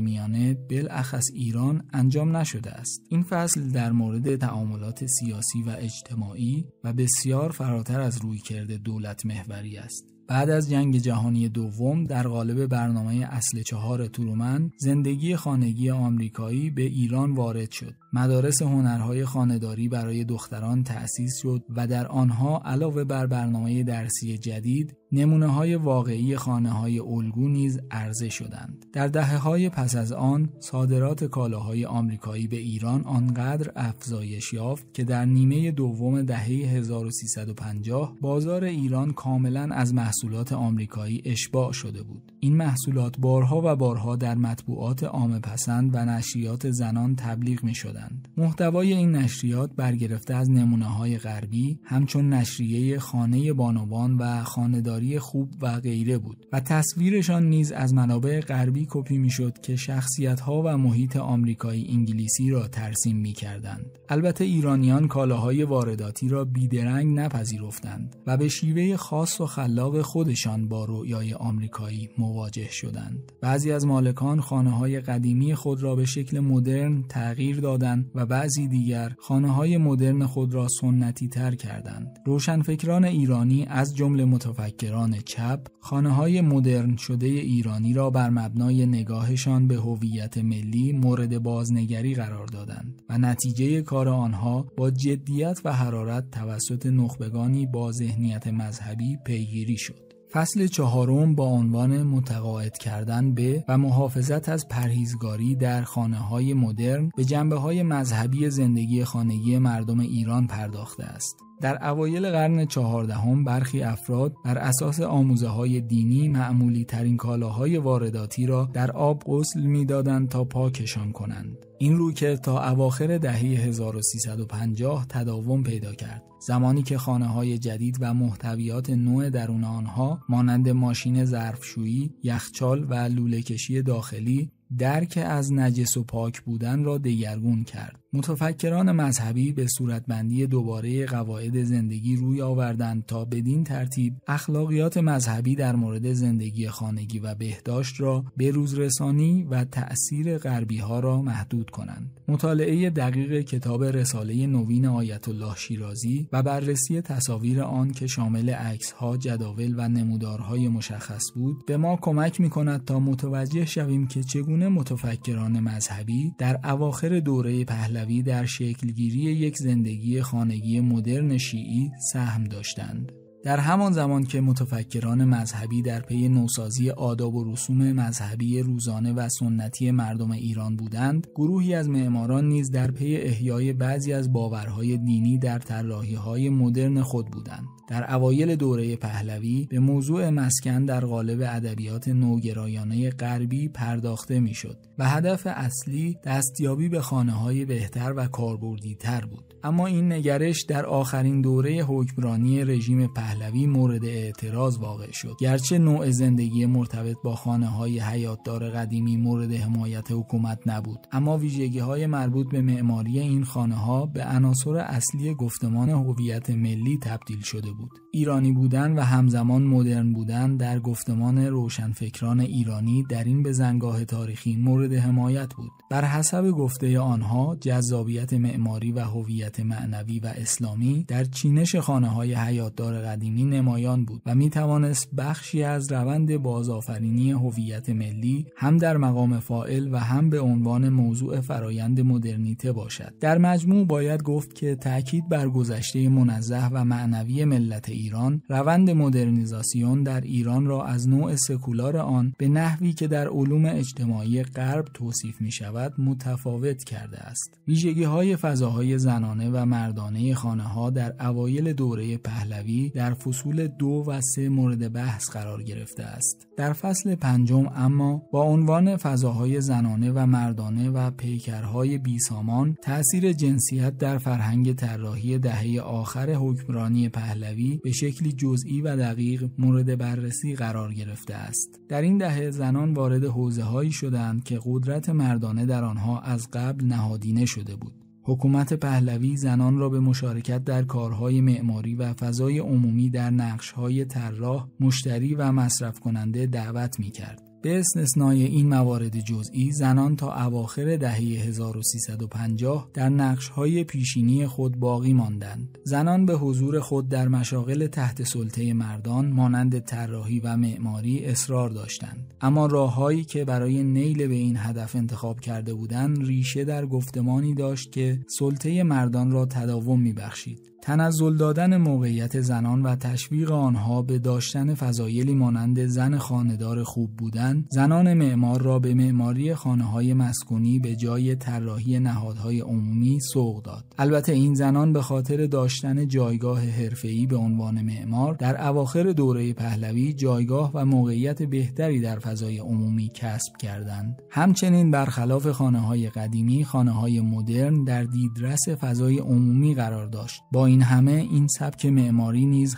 میانه، بالاخص ایران انجام نشده است. این فصل در مورد تعاملات سیاسی و اجتماعی و بسیار فراتر از کرده دولت محوری است. بعد از جنگ جهانی دوم در قالب برنامه اصل چهار تورومن زندگی خانگی آمریکایی به ایران وارد شد. مدارس هنرهای خانداری برای دختران تأسیس شد و در آنها علاوه بر برنامه درسی جدید نمونه های واقعی خانه های الگو نیز عرضه شدند. در دهه های پس از آن صادرات کالاهای آمریکایی به ایران آنقدر افزایش یافت که در نیمه دوم دهه 1350 بازار ایران کاملا از محصولات آمریکایی اشباع شده بود. این محصولات بارها و بارها در مطبوعات عام پسند و نشریات زنان تبلیغ می شدند. محتوای این نشریات برگرفته از نمونه های غربی همچون نشریه خانه بانوان و خانداری خوب و غیره بود و تصویرشان نیز از منابع غربی کپی میشد که شخصیت ها و محیط آمریکایی انگلیسی را ترسیم می کردند. البته ایرانیان کالاهای وارداتی را بیدرنگ نپذیرفتند و به شیوه خاص و خلاق خودشان با رویای آمریکایی مواجه شدند. بعضی از مالکان خانه های قدیمی خود را به شکل مدرن تغییر دادند و بعضی دیگر خانه های مدرن خود را سنتی تر کردند. روشنفکران ایرانی از جمله متفکران ران چپ خانه های مدرن شده ایرانی را بر مبنای نگاهشان به هویت ملی مورد بازنگری قرار دادند و نتیجه کار آنها با جدیت و حرارت توسط نخبگانی با ذهنیت مذهبی پیگیری شد. فصل چهارم با عنوان متقاعد کردن به و محافظت از پرهیزگاری در خانه های مدرن به جنبه های مذهبی زندگی خانگی مردم ایران پرداخته است. در اوایل قرن چهاردهم برخی افراد بر اساس آموزه های دینی معمولی ترین کالاهای وارداتی را در آب غسل میدادند تا پاکشان کنند. این رو که تا اواخر دهه 1350 تداوم پیدا کرد. زمانی که خانه های جدید و محتویات نوع درون آنها مانند ماشین ظرفشویی، یخچال و لوله کشی داخلی درک از نجس و پاک بودن را دگرگون کرد. متفکران مذهبی به صورتبندی دوباره قواعد زندگی روی آوردند تا بدین ترتیب اخلاقیات مذهبی در مورد زندگی خانگی و بهداشت را به روز رسانی و تأثیر غربی ها را محدود کنند. مطالعه دقیق کتاب رساله نوین آیت الله شیرازی و بررسی تصاویر آن که شامل عکس ها، جداول و نمودارهای مشخص بود به ما کمک می کند تا متوجه شویم که چگونه متفکران مذهبی در اواخر دوره پهلوی در شکلگیری یک زندگی خانگی مدرن شیعی سهم داشتند. در همان زمان که متفکران مذهبی در پی نوسازی آداب و رسوم مذهبی روزانه و سنتی مردم ایران بودند، گروهی از معماران نیز در پی احیای بعضی از باورهای دینی در طراحی‌های مدرن خود بودند. در اوایل دوره پهلوی به موضوع مسکن در قالب ادبیات نوگرایانه غربی پرداخته میشد و هدف اصلی دستیابی به خانه های بهتر و کاربردی تر بود اما این نگرش در آخرین دوره حکمرانی رژیم پهلوی مورد اعتراض واقع شد گرچه نوع زندگی مرتبط با خانه های حیاتدار قدیمی مورد حمایت حکومت نبود اما ویژگی های مربوط به معماری این خانه ها به عناصر اصلی گفتمان هویت ملی تبدیل شده بود ایرانی بودن و همزمان مدرن بودن در گفتمان روشنفکران ایرانی در این بزنگاه تاریخی مورد حمایت بود بر حسب گفته آنها جذابیت معماری و هویت معنوی و اسلامی در چینش خانه های حیاتدار قدیمی نمایان بود و می توانست بخشی از روند بازآفرینی هویت ملی هم در مقام فائل و هم به عنوان موضوع فرایند مدرنیته باشد در مجموع باید گفت که تاکید بر گذشته منزه و معنوی ملت ایران روند مدرنیزاسیون در ایران را از نوع سکولار آن به نحوی که در علوم اجتماعی غرب توصیف می شود متفاوت کرده است. ویژگی های فضاهای زنانه و مردانه خانه ها در اوایل دوره پهلوی در فصول دو و سه مورد بحث قرار گرفته است. در فصل پنجم اما با عنوان فضاهای زنانه و مردانه و پیکرهای بیسامان تاثیر جنسیت در فرهنگ طراحی دهه آخر حکمرانی پهلوی به شکلی جزئی و دقیق مورد بررسی قرار گرفته است در این دهه زنان وارد حوزه هایی شدند که قدرت مردانه در آنها از قبل نهادینه شده بود حکومت پهلوی زنان را به مشارکت در کارهای معماری و فضای عمومی در نقشهای طراح، مشتری و مصرف کننده دعوت می کرد. به استثنای این موارد جزئی زنان تا اواخر دهه 1350 در نقشهای پیشینی خود باقی ماندند زنان به حضور خود در مشاغل تحت سلطه مردان مانند طراحی و معماری اصرار داشتند اما راههایی که برای نیل به این هدف انتخاب کرده بودند ریشه در گفتمانی داشت که سلطه مردان را تداوم میبخشید تنزل دادن موقعیت زنان و تشویق آنها به داشتن فضایلی مانند زن خاندار خوب بودن زنان معمار را به معماری خانه های مسکونی به جای طراحی نهادهای عمومی سوق داد البته این زنان به خاطر داشتن جایگاه حرفه‌ای به عنوان معمار در اواخر دوره پهلوی جایگاه و موقعیت بهتری در فضای عمومی کسب کردند همچنین برخلاف خانه های قدیمی خانه های مدرن در دیدرس فضای عمومی قرار داشت با این این همه این سبک معماری نیز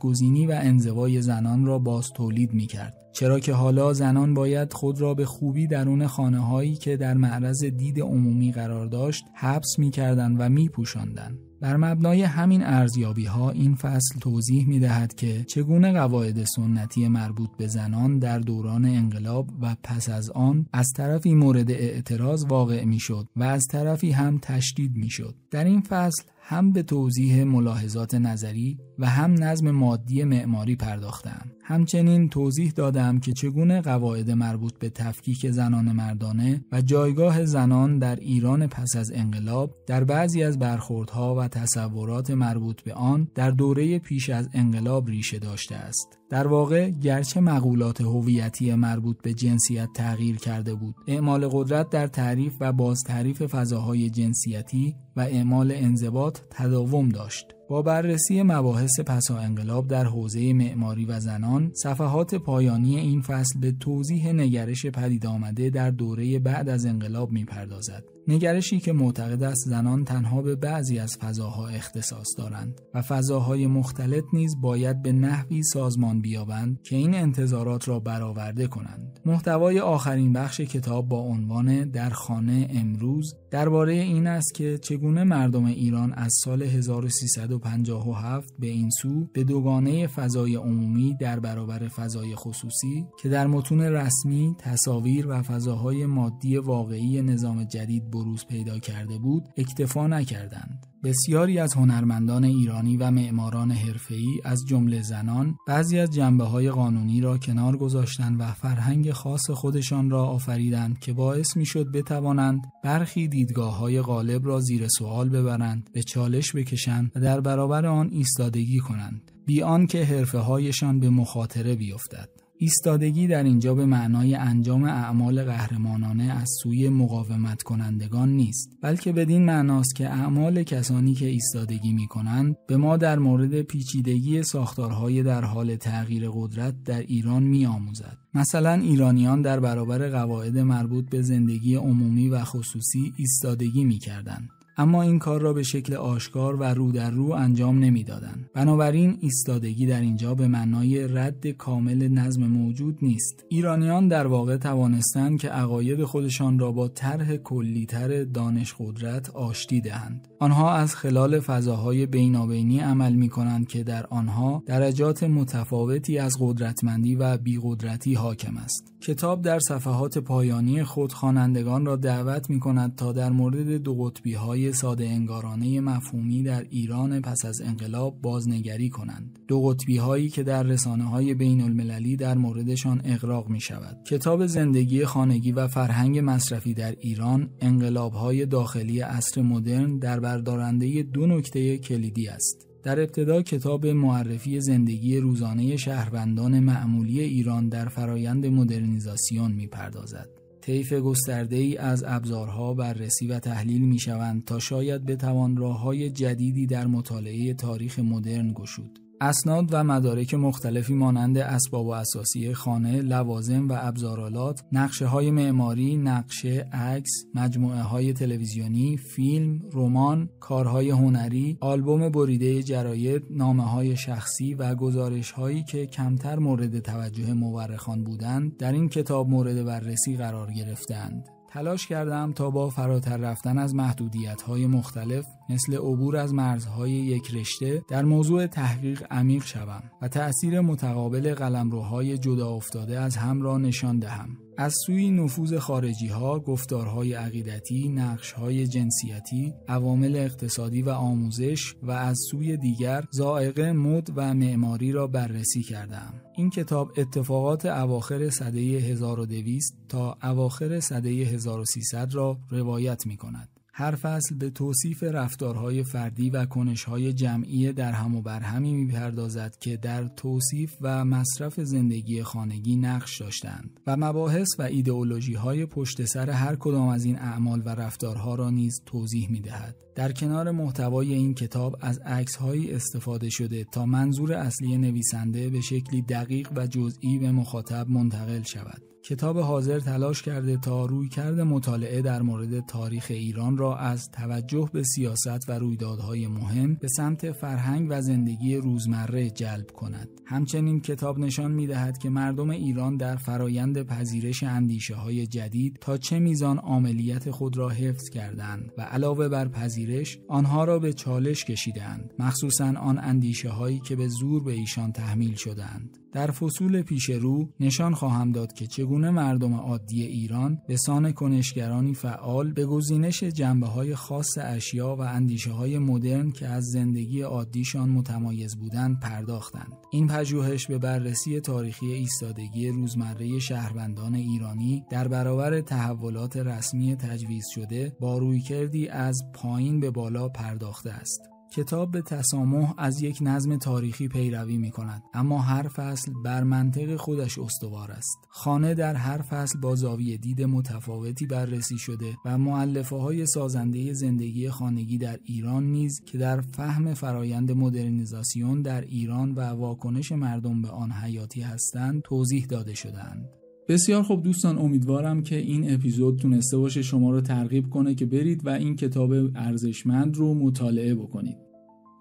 گزینی و انزوای زنان را باز تولید می کرد. چرا که حالا زنان باید خود را به خوبی درون خانه هایی که در معرض دید عمومی قرار داشت حبس می کردن و می پوشندن. بر مبنای همین ارزیابی ها این فصل توضیح می دهد که چگونه قواعد سنتی مربوط به زنان در دوران انقلاب و پس از آن از طرفی مورد اعتراض واقع می شد و از طرفی هم تشدید می شد. در این فصل هم به توضیح ملاحظات نظری و هم نظم مادی معماری پرداختم. همچنین توضیح دادم که چگونه قواعد مربوط به تفکیک زنان مردانه و جایگاه زنان در ایران پس از انقلاب در بعضی از برخوردها و تصورات مربوط به آن در دوره پیش از انقلاب ریشه داشته است. در واقع گرچه مقولات هویتی مربوط به جنسیت تغییر کرده بود اعمال قدرت در تعریف و باز تعریف فضاهای جنسیتی و اعمال انضباط تداوم داشت با بررسی مباحث پسا انقلاب در حوزه معماری و زنان، صفحات پایانی این فصل به توضیح نگرش پدید آمده در دوره بعد از انقلاب میپردازد. نگرشی که معتقد است زنان تنها به بعضی از فضاها اختصاص دارند و فضاهای مختلط نیز باید به نحوی سازمان بیابند که این انتظارات را برآورده کنند. محتوای آخرین بخش کتاب با عنوان در خانه امروز درباره این است که چگونه مردم ایران از سال 1357 به این سو به دوگانه فضای عمومی در برابر فضای خصوصی که در متون رسمی، تصاویر و فضاهای مادی واقعی نظام جدید بروز پیدا کرده بود، اکتفا نکردند. بسیاری از هنرمندان ایرانی و معماران حرفه‌ای از جمله زنان بعضی از جنبه های قانونی را کنار گذاشتند و فرهنگ خاص خودشان را آفریدند که باعث میشد بتوانند برخی دیدگاه های غالب را زیر سوال ببرند، به چالش بکشند و در برابر آن ایستادگی کنند. بی آنکه حرفه هایشان به مخاطره بیفتد. ایستادگی در اینجا به معنای انجام اعمال قهرمانانه از سوی مقاومت کنندگان نیست بلکه بدین معناست که اعمال کسانی که ایستادگی می کنند به ما در مورد پیچیدگی ساختارهای در حال تغییر قدرت در ایران می آموزد مثلا ایرانیان در برابر قواعد مربوط به زندگی عمومی و خصوصی ایستادگی می کردند اما این کار را به شکل آشکار و رو در رو انجام نمیدادند. بنابراین ایستادگی در اینجا به معنای رد کامل نظم موجود نیست. ایرانیان در واقع توانستند که عقاید خودشان را با طرح کلیتر دانش قدرت آشتی دهند. آنها از خلال فضاهای بینابینی عمل می کنند که در آنها درجات متفاوتی از قدرتمندی و بیقدرتی حاکم است. کتاب در صفحات پایانی خود خوانندگان را دعوت می کند تا در مورد دو قطبی های ساده انگارانه مفهومی در ایران پس از انقلاب بازنگری کنند. دو قطبی هایی که در رسانه های بین المللی در موردشان اغراق می شود. کتاب زندگی خانگی و فرهنگ مصرفی در ایران انقلاب های داخلی اصر مدرن در بردارنده دو نکته کلیدی است. در ابتدا کتاب معرفی زندگی روزانه شهروندان معمولی ایران در فرایند مدرنیزاسیون میپردازد. طیف گسترده ای از ابزارها بررسی و تحلیل می شوند تا شاید بتوان راه های جدیدی در مطالعه تاریخ مدرن گشود. اسناد و مدارک مختلفی مانند اسباب و اساسی خانه، لوازم و ابزارالات، نقشه های معماری، نقشه، عکس، مجموعه های تلویزیونی، فیلم، رمان، کارهای هنری، آلبوم بریده جراید، نامه های شخصی و گزارش هایی که کمتر مورد توجه مورخان بودند، در این کتاب مورد بررسی قرار گرفتند. تلاش کردم تا با فراتر رفتن از محدودیت های مختلف مثل عبور از مرزهای یک رشته در موضوع تحقیق عمیق شوم و تأثیر متقابل قلمروهای جدا افتاده از هم را نشان دهم. از سوی نفوذ خارجی ها، گفتارهای عقیدتی، نقشهای جنسیتی، عوامل اقتصادی و آموزش و از سوی دیگر زائقه مد و معماری را بررسی کردم. این کتاب اتفاقات اواخر سده 1200 تا اواخر سده 1300 را روایت می کند. هر فصل به توصیف رفتارهای فردی و کنشهای جمعی در هم و برهمی میپردازد که در توصیف و مصرف زندگی خانگی نقش داشتند و مباحث و ایدئولوژی های پشت سر هر کدام از این اعمال و رفتارها را نیز توضیح می دهد. در کنار محتوای این کتاب از هایی استفاده شده تا منظور اصلی نویسنده به شکلی دقیق و جزئی به مخاطب منتقل شود. کتاب حاضر تلاش کرده تا روی کرده مطالعه در مورد تاریخ ایران را از توجه به سیاست و رویدادهای مهم به سمت فرهنگ و زندگی روزمره جلب کند. همچنین کتاب نشان می دهد که مردم ایران در فرایند پذیرش اندیشه های جدید تا چه میزان عملیت خود را حفظ کردند و علاوه بر پذیرش آنها را به چالش کشیدند مخصوصا آن اندیشه هایی که به زور به ایشان تحمیل شدند. در فصول پیش رو نشان خواهم داد که چگونه مردم عادی ایران به سان کنشگرانی فعال به گزینش جنبه های خاص اشیا و اندیشه های مدرن که از زندگی عادیشان متمایز بودند پرداختند. این پژوهش به بررسی تاریخی ایستادگی روزمره شهروندان ایرانی در برابر تحولات رسمی تجویز شده با رویکردی از پایین به بالا پرداخته است. کتاب به تسامح از یک نظم تاریخی پیروی می کند اما هر فصل بر منطق خودش استوار است خانه در هر فصل با زاویه دید متفاوتی بررسی شده و معلفه های سازنده زندگی خانگی در ایران نیز که در فهم فرایند مدرنیزاسیون در ایران و واکنش مردم به آن حیاتی هستند توضیح داده شدهاند بسیار خوب دوستان امیدوارم که این اپیزود تونسته باشه شما رو ترغیب کنه که برید و این کتاب ارزشمند رو مطالعه بکنید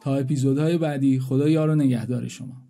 تا اپیزودهای بعدی خدا یار و نگهدار شما